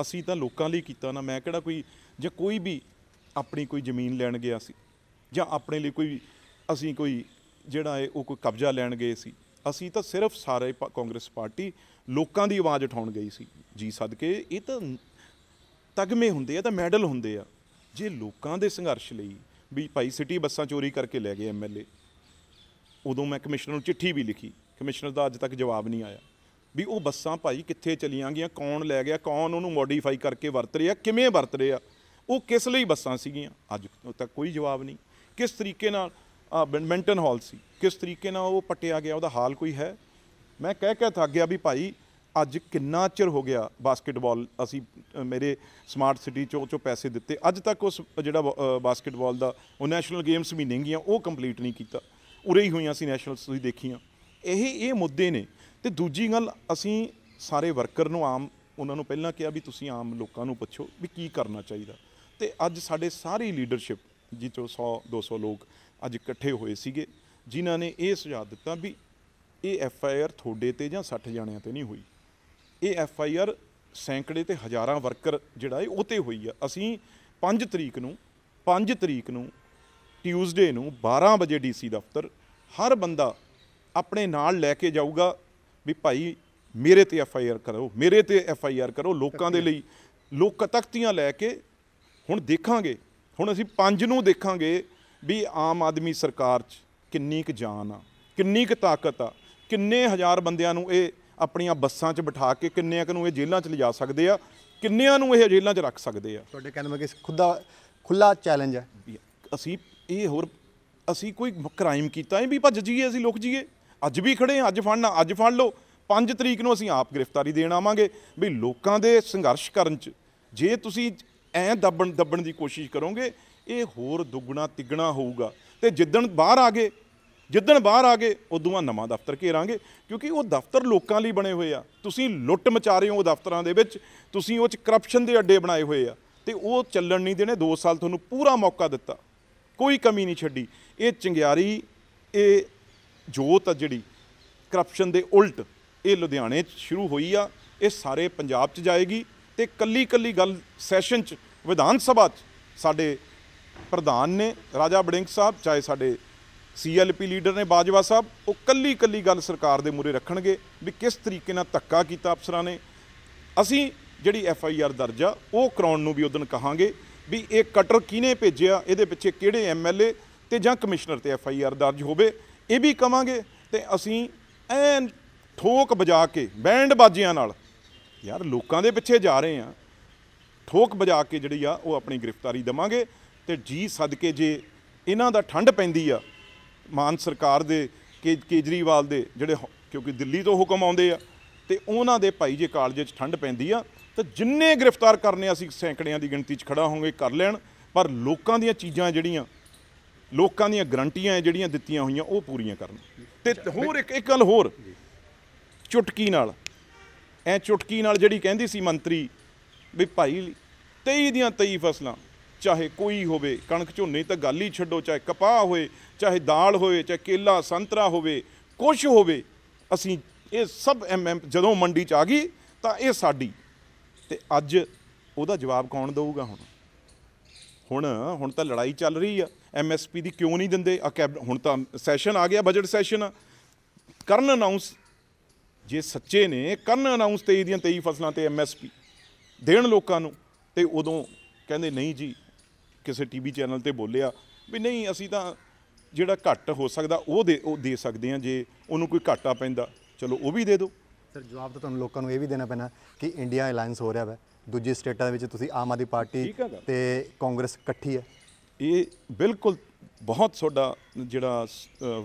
ਅਸੀਂ ਤਾਂ ਲੋਕਾਂ ਲਈ ਕੀਤਾ ਨਾ ਮੈਂ ਕਿਹੜਾ ਕੋਈ ਜੇ ਕੋਈ ਵੀ ਆਪਣੀ ਕੋਈ ਜ਼ਮੀਨ ਲੈਣ ਗਿਆ ਸੀ ਜਾਂ ਆਪਣੇ ਲਈ ਕੋਈ ਅਸੀਂ ਕੋਈ ਜਿਹੜਾ ਹੈ ਉਹ ਕੋਈ ਕਬਜ਼ਾ ਲੈਣ ਗਏ ਸੀ ਅਸੀਂ ਤਾਂ ਸਿਰਫ ਸਾਰੇ ਕਾਂਗਰਸ ਪਾਰਟੀ ਲੋਕਾਂ ਦੀ ਆਵਾਜ਼ ਉਠਾਉਣ ਗਈ ਸੀ ਜੀ ਸਦਕੇ ਇਹ ਤਾਂ ਤਗਮੇ ਹੁੰਦੇ ਆ ਤਾਂ ਮੈਡਲ ਹੁੰਦੇ ਆ ਜੇ ਲੋਕਾਂ ਦੇ ਸੰਘਰਸ਼ ਲਈ ਵੀ ਭਾਈ ਸਿਟੀ ਬੱਸਾਂ ਚੋਰੀ ਕਰਕੇ ਲੈ ਗਏ ਐਮਐਲਏ ਉਦੋਂ ਮੈਂ ਕਮਿਸ਼ਨਰ ਨੂੰ ਚਿੱਠੀ ਵੀ ਲਿਖੀ ਕਮਿਸ਼ਨਰ ਦਾ ਅੱਜ ਤੱਕ ਜਵਾਬ ਨਹੀਂ ਆਇਆ ਵੀ ਉਹ ਬੱਸਾਂ ਭਾਈ ਕਿੱਥੇ ਚਲੀਆਂ ਗਈਆਂ ਕੌਣ ਲੈ ਗਿਆ ਕੌਣ ਉਹਨੂੰ ਮੋਡੀਫਾਈ ਕਰਕੇ ਵਰਤ ਰਿਹਾ ਕਿਵੇਂ ਵਰਤ ਰਿਹਾ ਉਹ ਕਿਸ ਲਈ ਬੱਸਾਂ ਸੀਗੀਆਂ ਅੱਜ ਤੱਕ ਕੋਈ ਜਵਾਬ ਨਹੀਂ ਕਿਸ ਤਰੀਕੇ ਨਾਲ ਬੈਡਮਿੰਟਨ ਹਾਲ ਸੀ ਕਿਸ ਤਰੀਕੇ ਨਾਲ ਉਹ ਪਟਿਆ ਗਿਆ ਉਹਦਾ ਹਾਲ ਕੋਈ ਹੈ ਮੈਂ ਕਹਿ ਕਹਿ ਥੱਕ ਗਿਆ ਵੀ ਭਾਈ ਅੱਜ ਕਿੰਨਾ ਚਿਰ ਹੋ ਗਿਆ ਬਾਸਕਟਬਾਲ ਅਸੀਂ ਮੇਰੇ ਸਮਾਰਟ ਸਿਟੀ ਚੋਂ ਚੋਂ ਪੈਸੇ ਦਿੱਤੇ ਅੱਜ ਤੱਕ ਉਸ ਜਿਹੜਾ ਬਾਸਕਟਬਾਲ ਦਾ ਉਹ ਨੈਸ਼ਨਲ ਗੇਮਸ ਵੀ ਨਹੀਂ ਗਈਆਂ ਉਹ ਕੰਪਲੀਟ ਨਹੀਂ ਕੀਤਾ ਉਰੇ ਹੀ ਹੋਈਆਂ ਸੀ ਨੈਸ਼ਨਲ ਤੁਸੀਂ ਦੇਖੀਆਂ ਇਹ ਇਹ ਮੁੱਦੇ ਨੇ ਤੇ ਦੂਜੀ ਗੱਲ ਅਸੀਂ ਸਾਰੇ ਵਰਕਰ ਨੂੰ ਆਮ ਉਹਨਾਂ ਨੂੰ ਪਹਿਲਾਂ ਕਿਹਾ ਵੀ ਤੁਸੀਂ ਆਮ ਲੋਕਾਂ ਨੂੰ ਪੁੱਛੋ ਵੀ ਕੀ ਕਰਨਾ ਚਾਹੀਦਾ ਤੇ ਅੱਜ ਸਾਡੇ ਸਾਰੀ ਲੀਡਰਸ਼ਿਪ ਜਿਸ ਤੋਂ 100 200 ਲੋਕ ਅੱਜ ਇਕੱਠੇ ਹੋਏ ਸੀਗੇ ਜਿਨ੍ਹਾਂ ਨੇ ਇਹ ਸੁਝਾਅ ਦਿੱਤਾ ਵੀ ਇਹ ਐਫ ਆਈ ਆਰ ਤੁਹਾਡੇ ਤੇ ਜਾਂ 60 ਜਾਣਿਆਂ ਤੇ ਨਹੀਂ ਹੋਈ ਇਹ ਐਫ ਆਈ ਆਰ ਸੈਂਕੜੇ ਤੇ ਹਜ਼ਾਰਾਂ ਵਰਕਰ ਜਿਹੜਾ ਇਹ ਉਹਤੇ ਹੋਈ ਆ ਅਸੀਂ 5 ਤਰੀਕ ਨੂੰ 5 ਤਰੀਕ ਨੂੰ ਟਿਊਜ਼ਡੇ ਨੂੰ 12 ਵਜੇ ਡੀਸੀ ਦਫ਼ਤਰ ਹਰ ਬੰਦਾ ਆਪਣੇ ਨਾਲ ਲੈ ਕੇ ਜਾਊਗਾ ਵੀ ਭਾਈ ਮੇਰੇ ਤੇ ਐਫ ਆਈ ਆਰ ਕਰੋ ਮੇਰੇ ਤੇ ਐਫ ਆਈ ਆਰ ਕਰੋ ਲੋਕਾਂ ਦੇ ਲਈ ਲੋਕ ਤਖਤੀਆਂ ਲੈ ਕੇ ਹੁਣ ਦੇਖਾਂਗੇ ਹੁਣ ਅਸੀਂ ਪੰਜ ਨੂੰ ਦੇਖਾਂਗੇ ਵੀ ਆਮ ਆਦਮੀ ਸਰਕਾਰ 'ਚ ਕਿੰਨੀ ਕੁ ਜਾਨ ਆ ਕਿੰਨੀ ਕੁ ਤਾਕਤ ਆ ਕਿੰਨੇ ਹਜ਼ਾਰ ਬੰਦਿਆਂ ਨੂੰ ਇਹ ਆਪਣੀਆਂ ਬੱਸਾਂ 'ਚ ਬਿਠਾ ਕੇ ਕਿੰਨਿਆਂ ਨੂੰ ਇਹ ਜੇਲ੍ਹਾਂ 'ਚ ਲਿਜਾ ਸਕਦੇ ਆ ਕਿੰਨਿਆਂ ਨੂੰ ਇਹ ਜੇਲ੍ਹਾਂ 'ਚ ਰੱਖ ਸਕਦੇ ਆ ਤੁਹਾਡੇ ਕਹਿਣ ਮਗੇ ਖੁੱਦਾ ਖੁੱਲਾ ਚੈਲੰਜ ਹੈ ਅਸੀਂ ਇਹ ਹੋਰ ਅਸੀਂ ਕੋਈ ਕ੍ਰਾਈਮ ਕੀਤਾ ਹੈ ਵੀ ਭੱਜ ਜੀਏ ਅਸੀਂ ਲੁਕ ਜੀਏ ਅੱਜ ਵੀ ਖੜੇ ਆ ਅੱਜ ਫੜਨਾ ਅੱਜ ਫੜ ਲਓ 5 ਤਰੀਕ ਨੂੰ ਅਸੀਂ ਆਪ ਗ੍ਰਿਫਤਾਰੀ ਦੇਣ ਆਵਾਂਗੇ ਵੀ ਲੋਕਾਂ ਦੇ ਸੰਘਰਸ਼ ਕਰਨ 'ਚ ਜੇ ਤੁਸੀਂ ਐ ਦੱਬਣ ਦੱਬਣ ਦੀ ਕੋਸ਼ਿਸ਼ ਕਰੋਗੇ ਇਹ ਹੋਰ ਦੁੱਗਣਾ ਤਿੱਗਣਾ ਹੋਊਗਾ ਤੇ ਜਿੱਦਣ ਬਾਹਰ ਆ ਗਏ ਜਿੱਦਣ ਬਾਹਰ ਆ ਗਏ ਉਦੋਂ ਆ ਨਵਾਂ ਦਫ਼ਤਰ ਘੇਰਾਂਗੇ ਕਿਉਂਕਿ ਉਹ ਦਫ਼ਤਰ ਲੋਕਾਂ ਲਈ ਬਣੇ ਹੋਏ ਆ ਤੁਸੀਂ ਲੁੱਟ ਮਚਾ ਰਹੇ ਹੋ ਉਹ ਦਫ਼ਤਰਾਂ ਦੇ ਵਿੱਚ ਤੁਸੀਂ ਉਹ ਚ ਕਰਪਸ਼ਨ ਦੇ ਅੱਡੇ ਬਣਾਏ ਹੋਏ ਆ ਤੇ ਉਹ ਚੱਲਣ ਨਹੀਂ ਦੇਣੇ 2 ਸਾਲ ਤੁਹਾਨੂੰ ਪੂਰਾ ਮੌਕਾ ਦਿੱਤਾ ਕੋਈ ਕਮੀ ਨਹੀਂ ਛੱਡੀ ਇਹ ਚੰਗਿਆਰੀ ਇਹ ਜੋਤ ਆ ਜਿਹੜੀ ਕਰਪਸ਼ਨ ਦੇ ਉਲਟ ਇਹ ਲੁਧਿਆਣੇ 'ਚ ਸ਼ੁਰੂ ਹੋਈ ਆ ਇਹ ਸਾਰੇ ਪੰਜਾਬ 'ਚ ਜਾਏਗੀ ਤੇ ਕੱਲੀ ਕੱਲੀ ਗੱਲ ਸੈਸ਼ਨ 'ਚ ਵਿਧਾਨ ਸਭਾ 'ਚ ਸਾਡੇ ਪ੍ਰਧਾਨ ਨੇ ਰਾਜਾ ਬੜਿੰਗ ਸਾਹਿਬ ਚਾਹੇ ਸਾਡੇ ਸੀਐਲਪੀ ਲੀਡਰ ਨੇ ਬਾਜਵਾ ਸਾਹਿਬ ਉਹ ਕੱਲੀ ਕੱਲੀ ਗੱਲ ਸਰਕਾਰ ਦੇ ਮੂਰੇ ਰੱਖਣਗੇ ਵੀ ਕਿਸ ਤਰੀਕੇ ਨਾਲ ਧੱਕਾ ਕੀਤਾ ਅਫਸਰਾਂ ਨੇ ਅਸੀਂ ਜਿਹੜੀ ਐਫ ਆਈ ਆਰ ਉਹ ਕਰਾਉਣ ਨੂੰ ਵੀ ਉਦੋਂ ਕਹਾਂਗੇ ਵੀ ਇਹ ਕਟਰ ਕਿਨੇ ਭੇਜਿਆ ਇਹਦੇ ਪਿੱਛੇ ਕਿਹੜੇ ਐਮਐਲਏ ਤੇ ਜਾਂ ਕਮਿਸ਼ਨਰ ਤੇ ਐਫ ਆਈ ਆਰ ਦਰਜ ਹੋਵੇ ਇਹ ਵੀ ਕਵਾਂਗੇ ਤੇ ਅਸੀਂ ਐਨ ਠੋਕ ਵਜਾ ਕੇ ਬੈਂਡ ਬਾਜਿਆਂ ਨਾਲ ਯਾਰ ਲੋਕਾਂ ਦੇ ਪਿੱਛੇ ਜਾ ਰਹੇ ਆ ਠੋਕ ਵਜਾ ਕੇ ਜਿਹੜੀ ਆ ਉਹ ਆਪਣੀ ਗ੍ਰਿਫਤਾਰੀ ਦਵਾਂਗੇ ਤੇ ਜੀ ਸਦਕੇ ਜੇ ਇਹਨਾਂ ਦਾ ਠੰਡ ਪੈਂਦੀ ਆ ਮਾਨ ਸਰਕਾਰ ਦੇ ਕੇਜਰੀਵਾਲ ਦੇ ਜਿਹੜੇ ਕਿਉਂਕਿ ਦਿੱਲੀ ਤੋਂ ਹੁਕਮ ਆਉਂਦੇ ਆ ਤੇ ਉਹਨਾਂ ਦੇ ਭਾਈ ਜੇ ਕਾਲਜੇ 'ਚ ਠੰਡ ਪੈਂਦੀ ਆ ਤਾਂ ਜਿੰਨੇ ਗ੍ਰਿਫਤਾਰ ਕਰਨੇ ਅਸੀਂ ਸੈਂਕੜਿਆਂ ਦੀ ਗਿਣਤੀ 'ਚ ਖੜਾ ਹੋਵਾਂਗੇ ਕਰ ਲੈਣ ਪਰ ਲੋਕਾਂ ਦੀਆਂ ਚੀਜ਼ਾਂ ਜਿਹੜੀਆਂ ਲੋਕਾਂ ਦੀਆਂ ਗਰੰਟੀਆਂ ਜਿਹੜੀਆਂ ਦਿੱਤੀਆਂ ਹੋਈਆਂ ਉਹ ਪੂਰੀਆਂ ਕਰਨ ਤੇ ਹੋਰ ਇੱਕ ਇੱਕ ਗੱਲ ਹੋਰ ਚੁਟਕੀ ਨਾਲ ਐ ਚੁਟਕੀ ਨਾਲ ਜਿਹੜੀ ਕਹਿੰਦੀ ਸੀ ਮੰਤਰੀ ਵੀ ਭਾਈ 23 ਦੀਆਂ 23 ਫਸਲਾਂ ਚਾਹੇ ਕੋਈ ਹੋਵੇ ਕਣਕ ਝੋਨੇ ਤਾਂ ਗੱਲ ਹੀ ਛੱਡੋ ਚਾਹੇ ਕਪਾਹ ਹੋਵੇ ਚਾਹੇ ਦਾਲ ਹੋਵੇ ਚਾਹੇ ਕੇਲਾ ਸੰਤਰਾ ਹੋਵੇ ਕੁਝ ਹੋਵੇ ਅਸੀਂ ਇਹ ਸਭ ਐਮਐਮ ਜਦੋਂ ਮੰਡੀ ਚ ਆ ਗਈ ਤਾਂ ਇਹ ਸਾਡੀ ਤੇ ਅੱਜ ਉਹਦਾ ਜਵਾਬ ਕੌਣ ਦੇਊਗਾ ਹੁਣ ਹੁਣ ਹੁਣ ਤਾਂ ਲੜਾਈ ਚੱਲ ਰਹੀ ਆ ਐਮਐਸਪੀ ਦੀ ਕਿਉਂ ਨਹੀਂ ਦਿੰਦੇ ਹੁਣ ਤਾਂ ਸੈਸ਼ਨ ਆ ਗਿਆ ਬਜਟ ਸੈਸ਼ਨ ਕਰਨ ਅਨਾਉਂਸ ਜੇ ਸੱਚੇ ਨੇ ਕੰਨ ਅਨਾਉਂਸ 23 ਦੀਆਂ 23 ਫਸਲਾਂ ਤੇ ਐਮਐਸਪੀ ਦੇਣ ਲੋਕਾਂ ਨੂੰ ਤੇ ਉਦੋਂ ਕਹਿੰਦੇ ਨਹੀਂ ਜੀ ਕਿਸੇ ਟੀਵੀ ਚੈਨਲ ਤੇ ਬੋਲਿਆ ਵੀ ਨਹੀਂ ਅਸੀਂ ਤਾਂ ਜਿਹੜਾ ਘੱਟ ਹੋ ਸਕਦਾ ਉਹ ਦੇ ਉਹ ਦੇ ਸਕਦੇ ਆ ਜੇ ਉਹਨੂੰ ਕੋਈ ਘਾਟਾ ਪੈਂਦਾ ਚਲੋ ਉਹ ਵੀ ਦੇ ਦਿਓ ਸਰ ਜਵਾਬ ਤਾਂ ਤੁਹਾਨੂੰ ਲੋਕਾਂ ਨੂੰ ਇਹ ਵੀ ਦੇਣਾ ਪੈਣਾ ਕਿ ਇੰਡੀਆ ਅਲਾਈਅੰਸ ਹੋ ਰਿਹਾ ਵਾ ਦੂਜੀ ਸਟੇਟਾਂ ਦੇ ਵਿੱਚ ਤੁਸੀਂ ਆਮ ਆਦਮੀ ਪਾਰਟੀ ਤੇ ਕਾਂਗਰਸ ਇਕੱਠੀ ਹੈ ਇਹ ਬਿਲਕੁਲ ਬਹੁਤ ਤੁਹਾਡਾ ਜਿਹੜਾ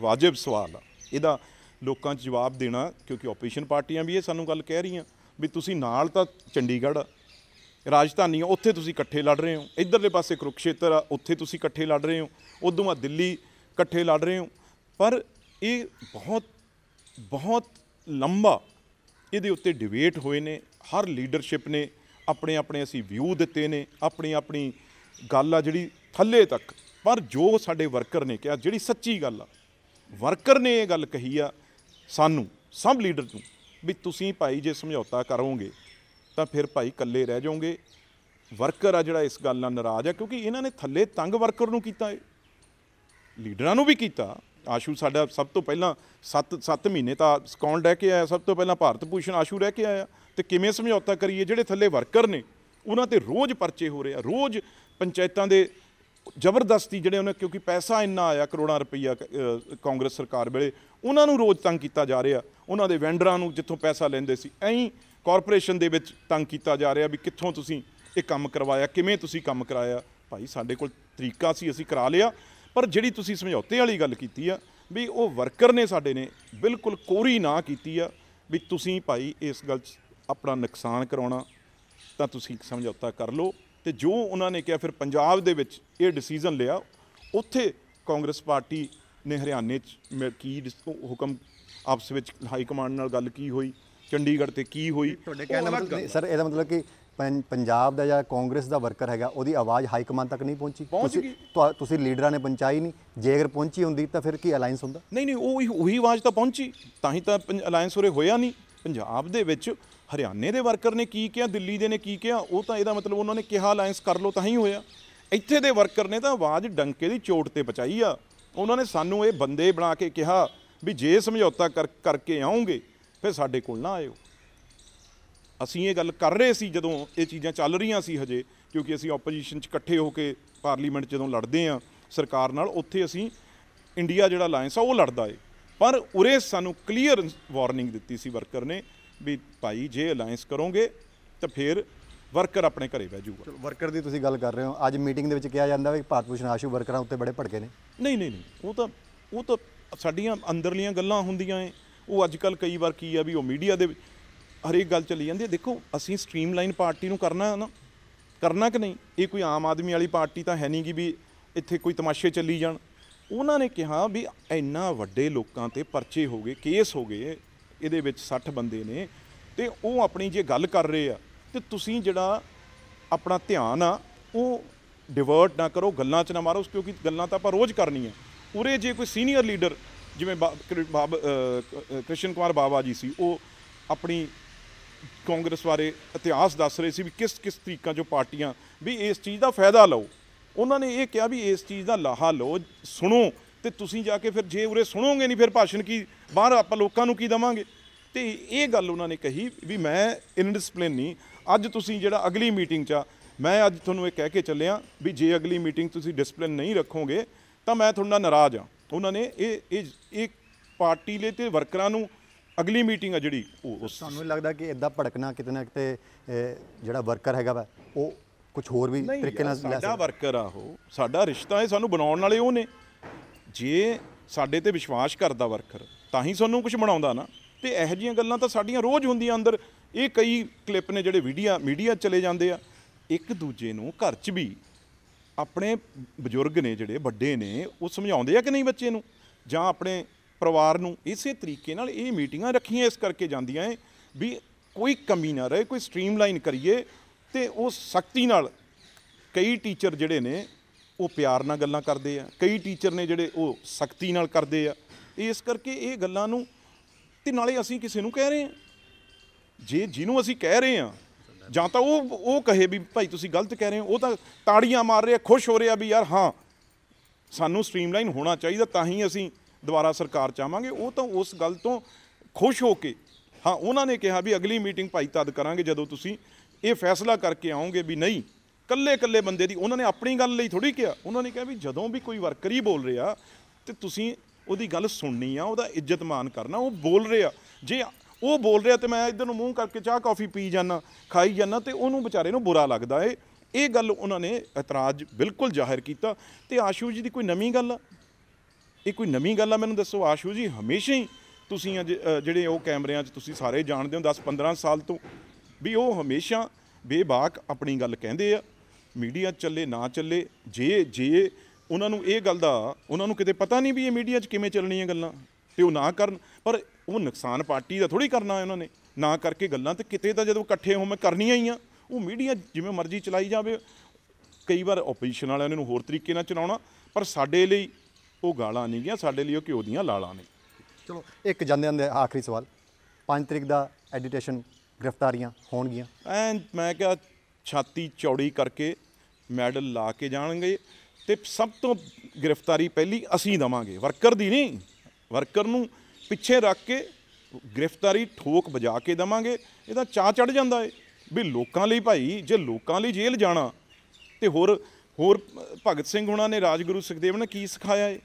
ਵਾਜਿਬ ਸਵਾਲ ਆ ਇਹਦਾ ਲੋਕਾਂ 'ਚ ਜਵਾਬ ਦੇਣਾ ਕਿਉਂਕਿ ਆਪੋਜੀਸ਼ਨ ਪਾਰਟੀਆਂ ਵੀ ਇਹ ਸਾਨੂੰ ਗੱਲ ਕਹਿ ਰਹੀਆਂ ਵੀ ਤੁਸੀਂ ਨਾਲ ਤਾਂ ਚੰਡੀਗੜ੍ਹ ਰਾਜਧਾਨੀ ਆ ਉੱਥੇ ਤੁਸੀਂ ਇਕੱਠੇ ਲੜ ਰਹੇ ਹੋ ਇਧਰਲੇ ਪਾਸੇ ਕੁਰੂਕਸ਼ੇਤਰ ਆ ਉੱਥੇ ਤੁਸੀਂ ਇਕੱਠੇ ਲੜ ਰਹੇ ਹੋ ਉਦੋਂ ਆ ਦਿੱਲੀ ਇਕੱਠੇ ਲੜ ਰਹੇ ਹੋ ਪਰ ਇਹ ਬਹੁਤ ਬਹੁਤ ਲੰਬਾ ਇਹਦੇ ਉੱਤੇ ਡਿਬੇਟ ਹੋਏ ਨੇ ਹਰ ਲੀਡਰਸ਼ਿਪ ਨੇ ਆਪਣੇ ਆਪਣੇ ਅਸੀਂ ਵਿਊ ਦਿੱਤੇ ਨੇ ਆਪਣੀ ਆਪਣੀ ਗੱਲ ਆ ਜਿਹੜੀ ਥੱਲੇ ਤੱਕ ਪਰ ਜੋ ਸਾਡੇ ਵਰਕਰ ਨੇ ਕਿਹਾ ਜਿਹੜੀ ਸੱਚੀ ਗੱਲ ਆ ਵਰਕਰ ਨੇ ਇਹ ਗੱਲ ਕਹੀ ਆ ਸਾਨੂੰ ਸਭ ਲੀਡਰ ਨੂੰ ਵੀ ਤੁਸੀਂ ਭਾਈ ਜੇ ਸਮਝੌਤਾ ਕਰੋਗੇ ਤਾਂ ਫਿਰ ਭਾਈ ਇਕੱਲੇ ਰਹਿ ਜਾਓਗੇ ਵਰਕਰ ਆ ਜਿਹੜਾ ਇਸ ਗੱਲ ਨਾਲ ਨਾਰਾਜ਼ ਆ ਕਿਉਂਕਿ ਇਹਨਾਂ ਨੇ ਥੱਲੇ ਤੰਗ ਵਰਕਰ ਨੂੰ ਕੀਤਾ ਹੈ ਲੀਡਰਾਂ ਨੂੰ ਵੀ ਕੀਤਾ ਆਸ਼ੂ ਸਾਡਾ ਸਭ ਤੋਂ ਪਹਿਲਾਂ 7 7 ਮਹੀਨੇ ਤਾਂ ਸਕੌਨ ਰਹਿ ਕੇ ਆਇਆ ਸਭ ਤੋਂ ਪਹਿਲਾਂ ਭਾਰਤ ਪੂਸ਼ਣ ਆਸ਼ੂ ਰਹਿ ਕੇ ਆਇਆ ਤੇ ਕਿਵੇਂ ਸਮਝੌਤਾ ਕਰੀਏ ਜਿਹੜੇ ਥੱਲੇ ਵਰਕਰ ਨੇ ਉਹਨਾਂ ਤੇ ਰੋਜ਼ ਪਰਚੇ ਹੋ ਰਹੇ ਆ ਰੋਜ਼ ਪੰਚਾਇਤਾਂ ਦੇ ਜ਼ਬਰਦਸਤੀ ਜਿਹੜੇ ਉਹਨੇ ਕਿਉਂਕਿ ਪੈਸਾ ਇੰਨਾ ਆਇਆ ਕਰੋੜਾਂ ਰੁਪਈਆ ਕਾਂਗਰਸ ਸਰਕਾਰ ਵੇਲੇ ਉਹਨਾਂ ਨੂੰ ਰੋਜ਼ ਤੰਗ ਕੀਤਾ ਜਾ ਰਿਹਾ ਉਹਨਾਂ ਦੇ ਵੈਂਡਰਾਂ ਨੂੰ ਜਿੱਥੋਂ ਪੈਸਾ ਲੈਂਦੇ ਸੀ ਐਂ ਕਾਰਪੋਰੇਸ਼ਨ ਦੇ ਵਿੱਚ ਤੰਗ ਕੀਤਾ ਜਾ ਰਿਹਾ ਵੀ ਕਿੱਥੋਂ ਤੁਸੀਂ ਇਹ ਕੰਮ ਕਰਵਾਇਆ ਕਿਵੇਂ ਤੁਸੀਂ ਕੰਮ ਕਰਾਇਆ ਭਾਈ ਸਾਡੇ ਕੋਲ ਤਰੀਕਾ ਸੀ ਅਸੀਂ ਕਰਾ ਲਿਆ ਪਰ ਜਿਹੜੀ ਤੁਸੀਂ ਸਮਝੌਤੇ ਵਾਲੀ ਗੱਲ ਕੀਤੀ ਆ ਵੀ ਉਹ ਵਰਕਰ ਨੇ ਸਾਡੇ ਨੇ ਬਿਲਕੁਲ ਕੋਰੀ ਨਾ ਕੀਤੀ ਆ ਵੀ ਤੁਸੀਂ ਭਾਈ ਇਸ ਗੱਲ 'ਚ ਆਪਣਾ ਨੁਕਸਾਨ ਕਰਾਉਣਾ ਤਾਂ ਤੁਸੀਂ ਸਮਝੌਤਾ ਕਰ ਲਓ ਤੇ ਜੋ ਉਹਨਾਂ ਨੇ ਕਿਹਾ ਫਿਰ ਪੰਜਾਬ ਦੇ ਵਿੱਚ ਇਹ ਡਿਸੀਜਨ ਲਿਆ ਉੱਥੇ ਕਾਂਗਰਸ ਪਾਰਟੀ ਨੇ ਹਰਿਆਣੇ 'ਚ ਕੀ ਹੁਕਮ ਆਪਸ ਵਿੱਚ ਹਾਈ ਕਮਾਂਡ ਨਾਲ ਗੱਲ ਕੀ ਹੋਈ ਚੰਡੀਗੜ੍ਹ ਤੇ ਕੀ ਹੋਈ ਸਰ ਇਹਦਾ ਮਤਲਬ ਕਿ ਪੰਜਾਬ ਦਾ ਜਾਂ ਕਾਂਗਰਸ ਦਾ ਵਰਕਰ ਹੈਗਾ ਉਹਦੀ ਆਵਾਜ਼ ਹਾਈ ਕਮਾਂਡ ਤੱਕ ਨਹੀਂ ਪਹੁੰਚੀ ਤੁਸੀਂ ਲੀਡਰਾਂ ਨੇ ਪਹੁੰਚਾਈ ਨਹੀਂ ਜੇ ਅਗਰ ਪਹੁੰਚੀ ਹੁੰਦੀ ਤਾਂ ਫਿਰ ਕੀ ਅਲਾਈਅੰਸ ਹੁੰਦਾ ਨਹੀਂ ਨਹੀਂ ਉਹ ਉਹੀ ਆਵਾਜ਼ ਤਾਂ ਪਹੁੰਚੀ ਤਾਂ ਹੀ ਤਾਂ ਅਲਾਈਅੰਸ ਉਰੇ ਹੋਇਆ ਨਹੀਂ ਪੰਜਾਬ ਦੇ ਵਿੱਚ ਹਰਿਆਣੇ ਦੇ ਵਰਕਰ ਨੇ ਕੀ ਕਿਹਾ ਦਿੱਲੀ ਦੇ ਨੇ ਕੀ ਕਿਹਾ ਉਹ ਤਾਂ ਇਹਦਾ ਮਤਲਬ ਉਹਨਾਂ ਨੇ ਕਿਹਾ ਅਲਾਈਅੰਸ ਕਰ ਲਓ ਤਾਂ ਹੀ ਹੋਇਆ ਇੱਥੇ ਦੇ ਵਰਕਰ ਨੇ ਤਾਂ ਆਵਾਜ਼ ਡੰਕੇ ਦੀ ਚੋਟ ਤੇ ਪਚਾਈ ਆ ਉਹਨਾਂ ਨੇ ਸਾਨੂੰ ਇਹ ਬੰਦੇ ਬਣਾ ਕੇ ਕਿਹਾ ਵੀ ਜੇ ਸਮਝੌਤਾ ਕਰ ਕਰਕੇ ਆਉਂਗੇ ਫਿਰ ਸਾਡੇ ਕੋਲ ਨਾ ਆਇਓ ਅਸੀਂ ਇਹ ਗੱਲ ਕਰ ਰਹੇ ਸੀ ਜਦੋਂ ਇਹ ਚੀਜ਼ਾਂ ਚੱਲ ਰਹੀਆਂ ਸੀ ਹਜੇ ਕਿਉਂਕਿ ਅਸੀਂ ਆਪੋਜੀਸ਼ਨ 'ਚ ਇਕੱਠੇ ਹੋ ਕੇ ਪਾਰਲੀਮੈਂਟ ਜਦੋਂ ਲੜਦੇ ਆ ਸਰਕਾਰ ਨਾਲ ਉੱਥੇ ਅਸੀਂ ਇੰਡੀਆ ਜਿਹੜਾ ਅਲਾਈਅੰਸ ਆ ਉਹ ਲੜਦਾ ਏ ਪਰ ਉਰੇ ਸਾਨੂੰ ਕਲੀਅਰ ਵਾਰਨਿੰਗ ਦਿੱਤੀ ਸੀ ਵਰਕਰ ਨੇ ਵੀ ਭਾਈ ਜੇ ਅਲਾਈਅੰਸ ਕਰੋਗੇ ਤਾਂ ਫਿਰ ਵਰਕਰ ਆਪਣੇ ਘਰੇ ਬਹਿ ਜਾਊਗਾ ਵਰਕਰ ਦੀ ਤੁਸੀਂ ਗੱਲ ਕਰ ਰਹੇ ਹੋ ਅੱਜ ਮੀਟਿੰਗ ਦੇ ਵਿੱਚ ਕਿਹਾ ਜਾਂਦਾ ਵੀ ਭਾਰਤ ਭੂਸ਼ਣ ਆਸ਼ੂ ਵਰਕਰਾਂ ਉੱਤੇ ਬੜੇ ਭੜਕੇ ਨੇ ਨਹੀਂ ਨਹੀਂ ਨਹੀਂ ਉਹ ਤਾਂ ਉਹ ਤਾਂ ਸਾਡੀਆਂ ਅੰਦਰਲੀਆਂ ਗੱਲਾਂ ਹੁੰਦੀਆਂ ਏ ਉਹ ਅੱਜ ਕੱਲ ਕਈ ਵਾਰ ਕੀ ਆ ਵੀ ਉਹ ਮੀਡੀਆ ਦੇ ਹਰੇਕ ਗੱਲ ਚੱਲੀ ਜਾਂਦੀ ਹੈ ਦੇਖੋ ਅਸੀਂ ਸਟ੍ਰੀਮਲਾਈਨ ਪਾਰਟੀ ਨੂੰ ਕਰਨਾ ਨਾ ਕਰਨਾ ਕਿ ਨਹੀਂ ਇਹ ਕੋਈ ਆਮ ਆਦਮੀ ਵਾਲੀ ਪਾਰਟੀ ਤਾਂ ਹੈ ਨਹੀਂ ਕਿ ਵੀ ਇੱਥੇ ਕੋਈ ਤਮਾਸ਼ੇ ਚੱਲੀ ਜਾਣ ਉਹਨਾਂ ਨੇ ਕਿਹਾ ਵੀ ਇੰਨਾ ਵੱਡੇ ਲੋਕਾਂ ਤੇ ਪਰਚੇ ਹੋ ਗਏ ਕੇਸ ਹੋ ਗਏ ਇਹਦੇ ਵਿੱਚ 60 ਬੰਦੇ ਨੇ ਤੇ ਉਹ ਆਪਣੀ ਜੇ ਗੱਲ ਕਰ ਰਹੇ ਆ ਤੇ ਤੁਸੀਂ ਜਿਹੜਾ ਆਪਣਾ ਧਿਆਨ ਆ ਉਹ ਡਿਵਰਟ ਨਾ ਕਰੋ ਗੱਲਾਂ 'ਚ ਨਾ ਮਾਰੋ ਕਿਉਂਕਿ ਗੱਲਾਂ ਤਾਂ ਆਪਾਂ ਰੋਜ਼ ਕਰਨੀਆਂ ਉਰੇ ਜੇ ਕੋਈ ਸੀਨੀਅਰ ਲੀਡਰ ਜਿਵੇਂ ਬਾਬ ਕ੍ਰਿਸ਼ਨ ਕੁਮਾਰ ਬਾਬਾ ਜੀ ਸੀ ਉਹ ਆਪਣੀ ਕਾਂਗਰਸ ਬਾਰੇ ਇਤਿਹਾਸ ਦੱਸ ਰਹੇ ਸੀ ਵੀ ਕਿਸ ਕਿਸ ਤਰੀਕਾਂ 'ਚੋਂ ਪਾਰਟੀਆਂ ਵੀ ਇਸ ਚੀਜ਼ ਦਾ ਫਾਇਦਾ ਲਓ ਉਹਨਾਂ ਨੇ ਇਹ ਕਿਹਾ ਵੀ ਇਸ ਚੀਜ਼ ਦਾ ਲਾਹਾ ਲੋ ਸੁਣੋ ਤੇ ਤੁਸੀਂ ਜਾ ਕੇ ਫਿਰ ਜੇ ਉਰੇ ਸੁਣੋਗੇ ਨਹੀਂ ਫਿਰ ਭਾਸ਼ਣ ਕੀ ਬਾਹਰ ਆਪਾਂ ਲੋਕਾਂ ਨੂੰ ਕੀ ਦਵਾਂਗੇ ਤੇ ਇਹ ਗੱਲ ਉਹਨਾਂ ਨੇ ਕਹੀ ਵੀ ਮੈਂ ਇਨਡਿਸਪਲਿਨ ਨਹੀਂ ਅੱਜ ਤੁਸੀਂ ਜਿਹੜਾ ਅਗਲੀ ਮੀਟਿੰਗ 'ਚ ਮੈਂ ਅੱਜ ਤੁਹਾਨੂੰ ਇਹ ਕਹਿ ਕੇ ਚੱਲਿਆ ਵੀ ਜੇ ਅਗਲੀ ਮੀਟਿੰਗ ਤੁਸੀਂ ਡਿਸਪਲਿਨ ਨਹੀਂ ਰੱਖੋਗੇ ਤਾਂ ਮੈਂ ਤੁਹਾਡਾ ਨਾਰਾਜ਼ ਆ ਉਹਨਾਂ ਨੇ ਇਹ ਇਹ ਇਹ ਪਾਰਟੀ ਲਈ ਤੇ ਵਰਕਰਾਂ ਨੂੰ ਅਗਲੀ ਮੀਟਿੰਗ ਆ ਜਿਹੜੀ ਉਹ ਸਾਨੂੰ ਲੱਗਦਾ ਕਿ ਇਦਾਂ ਭੜਕਣਾ ਕਿਤੇ ਨਾ ਕਿਤੇ ਜਿਹੜਾ ਵਰਕਰ ਹੈਗਾ ਵਾ ਉਹ ਕੁਝ ਹੋਰ ਵੀ ਤਰੀਕੇ ਨਾਲ ਲੈ ਸਾਡਾ ਵਰਕਰ ਆ ਉਹ ਸਾਡਾ ਰਿਸ਼ਤਾ ਹੈ ਸਾਨੂੰ ਬਣਾਉਣ ਵਾਲੇ ਉਹ ਨੇ ਜੇ ਸਾਡੇ ਤੇ ਵਿਸ਼ਵਾਸ ਕਰਦਾ ਵਰਕਰ ਤਾਂ ਹੀ ਸਾਨੂੰ ਕੁਝ ਬਣਾਉਂਦਾ ਨਾ ਤੇ ਇਹ ਜੀਆਂ ਗੱਲਾਂ ਤਾਂ ਸਾਡੀਆਂ ਰੋਜ਼ ਹੁੰਦੀਆਂ ਅੰਦਰ ਇਹ ਕਈ ਕਲਿੱਪ ਨੇ ਜਿਹੜੇ ਵੀਡੀਆ ਮੀਡੀਆ ਚਲੇ ਜਾਂਦੇ ਆ ਇੱਕ ਦੂਜੇ ਨੂੰ ਘਰ 'ਚ ਵੀ ਆਪਣੇ ਬਜ਼ੁਰਗ ਨੇ ਜਿਹੜੇ ਵੱਡੇ ਨੇ ਉਹ ਸਮਝਾਉਂਦੇ ਆ ਕਿ ਨਹੀਂ ਬੱਚੇ ਨੂੰ ਜਾਂ ਆਪਣੇ ਪਰਿਵਾਰ ਨੂੰ ਇਸੇ ਤਰੀਕੇ ਨਾਲ ਇਹ ਮੀਟਿੰਗਾਂ ਰੱਖੀਆਂ ਇਸ ਕਰਕੇ ਜਾਂਦੀਆਂ ਵੀ ਕੋਈ ਕਮੀ ਨਾ ਰਹੇ ਕੋਈ ਸਟ੍ਰੀਮਲਾਈਨ ਕਰੀਏ ਤੇ ਉਹ ਸਖਤੀ ਨਾਲ ਕਈ ਟੀਚਰ ਜਿਹੜੇ ਨੇ ਉਹ ਪਿਆਰ ਨਾਲ ਗੱਲਾਂ ਕਰਦੇ ਆ ਕਈ ਟੀਚਰ ਨੇ ਜਿਹੜੇ ਉਹ ਸਖਤੀ ਨਾਲ ਕਰਦੇ ਆ ਇਸ ਕਰਕੇ ਇਹ ਗੱਲਾਂ ਨੂੰ ਤੇ ਨਾਲੇ ਅਸੀਂ ਕਿਸੇ ਨੂੰ ਕਹਿ ਰਹੇ ਆ ਜੇ ਜਿਹਨੂੰ ਅਸੀਂ ਕਹਿ ਰਹੇ ਆ ਜਾਂ ਤਾਂ ਉਹ ਉਹ ਕਹੇ ਵੀ ਭਾਈ ਤੁਸੀਂ ਗਲਤ ਕਹਿ ਰਹੇ ਹੋ ਉਹ ਤਾਂ ਤਾੜੀਆਂ ਮਾਰ ਰਿਹਾ ਖੁਸ਼ ਹੋ ਰਿਹਾ ਵੀ ਯਾਰ ਹਾਂ ਸਾਨੂੰ ਸਟ੍ਰੀਮਲਾਈਨ ਹੋਣਾ ਚਾਹੀਦਾ ਤਾਂ ਹੀ ਅਸੀਂ ਦੁਬਾਰਾ ਸਰਕਾਰ ਚਾਹਾਂਗੇ ਉਹ ਤਾਂ ਉਸ ਗੱਲ ਤੋਂ ਖੁਸ਼ ਹੋ ਕੇ ਹਾਂ ਉਹਨਾਂ ਨੇ ਕਿਹਾ ਵੀ ਅਗਲੀ ਮੀਟਿੰਗ ਭਾਈ ਤਦ ਕਰਾਂਗੇ ਜਦੋਂ ਤੁਸੀਂ ਇਹ ਫੈਸਲਾ ਕਰਕੇ ਆਉਂਗੇ ਵੀ ਨਹੀਂ ਕੱਲੇ ਕੱਲੇ ਬੰਦੇ ਦੀ ਉਹਨਾਂ ਨੇ ਆਪਣੀ ਗੱਲ ਲਈ ਥੋੜੀ ਕਿਹਾ ਉਹਨਾਂ ਨੇ ਕਿਹਾ ਵੀ ਜਦੋਂ ਵੀ ਕੋਈ ਵਰਕਰ ਹੀ ਬੋਲ ਰਿਹਾ ਤੇ ਤੁਸੀਂ ਉਹਦੀ ਗੱਲ ਸੁਣਨੀ ਆ ਉਹਦਾ ਇੱਜ਼ਤ ਮਾਨ ਕਰਨਾ ਉਹ ਬੋਲ ਰਿਹਾ ਜੇ ਉਹ ਬੋਲ ਰਿਹਾ ਤੇ ਮੈਂ ਇਧਰ ਨੂੰ ਮੂੰਹ ਕਰਕੇ ਚਾਹ ਕਾਫੀ ਪੀ ਜਾਣਾ ਖਾਈ ਜਾਣਾ ਤੇ ਉਹਨੂੰ ਵਿਚਾਰੇ ਨੂੰ ਬੁਰਾ ਲੱਗਦਾ ਏ ਇਹ ਗੱਲ ਉਹਨਾਂ ਨੇ ਇਤਰਾਜ਼ ਬਿਲਕੁਲ ਜ਼ਾਹਿਰ ਕੀਤਾ ਤੇ ਆਸ਼ੂ ਜੀ ਦੀ ਕੋਈ ਨਵੀਂ ਗੱਲ ਆ ਇਹ ਕੋਈ ਨਵੀਂ ਗੱਲ ਆ ਮੈਨੂੰ ਦੱਸੋ ਆਸ਼ੂ ਜੀ ਹਮੇਸ਼ਾ ਹੀ ਤੁਸੀਂ ਜਿਹੜੇ ਉਹ ਕੈਮਰਿਆਂ 'ਚ ਤੁਸੀਂ ਸਾਰੇ ਜਾਣਦੇ ਹੋ 10 15 ਸਾਲ ਤੋਂ ਵੀ ਉਹ ਹਮੇਸ਼ਾ ਬੇਬਾਕ ਆਪਣੀ ਗੱਲ ਕਹਿੰਦੇ ਆ ਮੀਡੀਆ ਚੱਲੇ ਨਾ ਚੱਲੇ ਜੇ ਜੇ ਉਹਨਾਂ ਨੂੰ ਇਹ ਗੱਲ ਦਾ ਉਹਨਾਂ ਨੂੰ ਕਿਤੇ ਪਤਾ ਨਹੀਂ ਵੀ ਇਹ ਮੀਡੀਆ 'ਚ ਕਿਵੇਂ ਚੱਲਣੀਆਂ ਗੱਲਾਂ ਤੇ ਉਹ ਨਾ ਕਰਨ ਪਰ ਉਹ ਨੁਕਸਾਨ ਪਾਰਟੀ ਦਾ ਥੋੜੀ ਕਰਨਾ ਉਹਨਾਂ ਨੇ ਨਾ ਕਰਕੇ ਗੱਲਾਂ ਤੇ ਕਿਤੇ ਤਾਂ ਜਦੋਂ ਇਕੱਠੇ ਹੋਵੇਂ ਕਰਨੀਆਂ ਹੀ ਆ ਉਹ ਮੀਡੀਆ ਜਿਵੇਂ ਮਰਜ਼ੀ ਚਲਾਈ ਜਾਵੇ ਕਈ ਵਾਰ ਆਪੋਜੀਸ਼ਨ ਵਾਲਿਆਂ ਨੇ ਉਹਨੂੰ ਹੋਰ ਤਰੀਕੇ ਨਾਲ ਚਲਾਉਣਾ ਪਰ ਸਾਡੇ ਲਈ ਉਹ ਗਾਲਾਂ ਨਹੀਂ ਗਿਆ ਸਾਡੇ ਲਈ ਉਹ ਘਿਓ ਦੀਆਂ ਲਾਲਾਂ ਨੇ ਚਲੋ ਇੱਕ ਜਾਂਦੇ ਜਾਂਦੇ ਆਖਰੀ ਸਵਾਲ 5 ਤਰੀਕ ਦਾ ਐਡੀਟੇਸ਼ਨ ਗ੍ਰਿਫਤਾਰੀਆਂ ਹੋਣਗੀਆਂ ਐ ਮੈਂ ਕਿਹਾ ਛਾਤੀ ਚੌੜੀ ਕਰਕੇ ਮੈਡਲ ਲਾ ਕੇ ਜਾਣਗੇ ਤੇ ਸਭ ਤੋਂ ਗ੍ਰਿਫਤਾਰੀ ਪਹਿਲੀ ਅਸੀਂ ਦਵਾਂਗੇ ਵਰਕਰ ਦੀ ਨਹੀਂ ਵਰਕਰ ਨੂੰ ਪਿੱਛੇ ਰੱਖ ਕੇ ਗ੍ਰਿਫਤਾਰੀ ਠੋਕ ਵਜਾ ਕੇ ਦਵਾਂਗੇ ਇਹਦਾ ਚਾਹ ਚੜ ਜਾਂਦਾ ਏ ਵੀ ਲੋਕਾਂ ਲਈ ਭਾਈ ਜੇ ਲੋਕਾਂ ਲਈ ਜੇਲ੍ਹ ਜਾਣਾ ਤੇ ਹੋਰ ਹੋਰ ਭਗਤ ਸਿੰਘ ਹੁਣਾਂ ਨੇ ਰਾਜਗੁਰੂ ਸੁਖਦੇਵ ਨੇ ਕੀ ਸਿਖਾਇਆ ਏ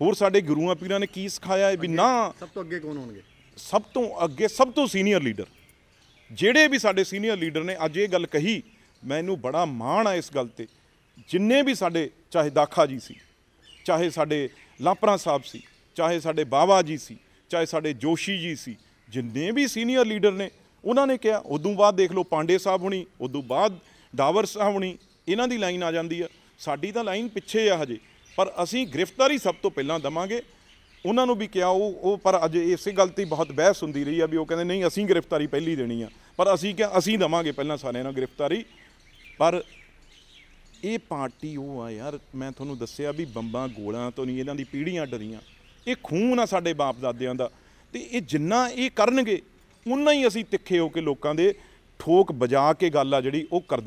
ਹੋਰ ਸਾਡੇ ਗੁਰੂਆਂ ਪੀਰਾਂ ਨੇ ਕੀ ਸਿਖਾਇਆ ਏ ਵੀ ਨਾ ਸਭ ਤੋਂ ਅੱਗੇ ਕੌਣ ਹੋਣਗੇ ਸਭ ਤੋਂ ਅੱਗੇ ਸਭ ਤੋਂ ਸੀਨੀਅਰ ਲੀਡਰ ਜਿਹੜੇ ਵੀ ਸਾਡੇ ਸੀਨੀਅਰ ਲੀਡਰ ਨੇ ਅੱਜ ਇਹ ਗੱਲ ਕਹੀ ਮੈਨੂੰ ਬੜਾ ਮਾਣ ਆ ਇਸ ਗੱਲ ਤੇ ਜਿੰਨੇ ਵੀ ਸਾਡੇ ਚਾਹੇ ਦਾਖਾ ਜੀ ਸੀ ਚਾਹੇ ਸਾਡੇ ਲਾਪਰਾ ਸਾਹਿਬ ਸੀ ਚਾਹੇ ਸਾਡੇ ਬਾਵਾ ਜੀ ਸੀ ਚਾਹੇ ਸਾਡੇ ਜੋਸ਼ੀ ਜੀ ਸੀ ਜਿੰਨੇ ਵੀ ਸੀਨੀਅਰ ਲੀਡਰ ਨੇ ਉਹਨਾਂ ਨੇ ਕਿਹਾ ਉਦੋਂ ਬਾਅਦ ਦੇਖ ਲਓ ਪਾਂਡੇ ਸਾਹਿਬ ਹੁਣੀ ਉਦੋਂ ਬਾਅਦ ਡਾਵਰ ਸਾਹਿਬ ਹੁਣੀ ਇਹਨਾਂ ਦੀ ਲਾਈਨ ਆ ਜਾਂਦੀ ਆ ਸਾਡੀ ਤਾਂ ਲਾਈਨ ਪਿੱਛੇ ਆ ਹਜੇ ਪਰ ਅਸੀਂ ਗ੍ਰਿਫਤਾਰੀ ਸਭ ਤੋਂ ਪਹਿਲਾਂ ਦਵਾਂਗੇ ਉਹਨਾਂ ਨੂੰ ਵੀ ਕਿਹਾ ਉਹ ਉਹ ਪਰ ਅਜੇ ਇਸੇ ਗੱਲ ਤੇ ਬਹੁਤ ਬਹਿਸ ਹੁੰਦੀ ਰਹੀ ਆ ਵੀ ਉਹ ਕਹਿੰਦੇ ਨਹੀਂ ਅਸੀਂ ਗ੍ਰਿਫਤਾਰੀ ਪਹਿਲੀ ਦੇਣੀ ਆ ਪਰ ਅਸੀਂ ਕਿ ਅਸੀਂ ਦਵਾਂਗੇ ਪਹਿਲਾਂ ਸਾਰਿਆਂ ਨੂੰ ਗ੍ਰਿਫਤਾਰੀ ਪਰ ਇਹ ਪਾਰਟੀ ਉਹ ਆ ਯਾਰ ਮੈਂ ਤੁਹਾਨੂੰ ਦੱਸਿਆ ਵੀ ਬੰਬਾਂ ਗੋਲਾਂ ਤੋਂ ਨਹੀਂ ਇਹਨਾਂ ਦੀ ਪੀੜੀਆਂ ਡਰੀਆਂ ਇਹ ਖੂਨ ਆ ਸਾਡੇ ਬਾਪ ਦਾਦਿਆਂ ਦਾ ਤੇ ਇਹ ਜਿੰਨਾ ਇਹ ਕਰਨਗੇ ਉਨਾ ਹੀ ਅਸੀਂ ਤਿੱਖੇ ਹੋ ਕੇ ਲੋਕਾਂ ਦੇ ਠੋਕ ਵਜਾ ਕੇ ਗੱਲ ਆ ਜਿਹੜੀ ਉਹ ਕਰਦੇ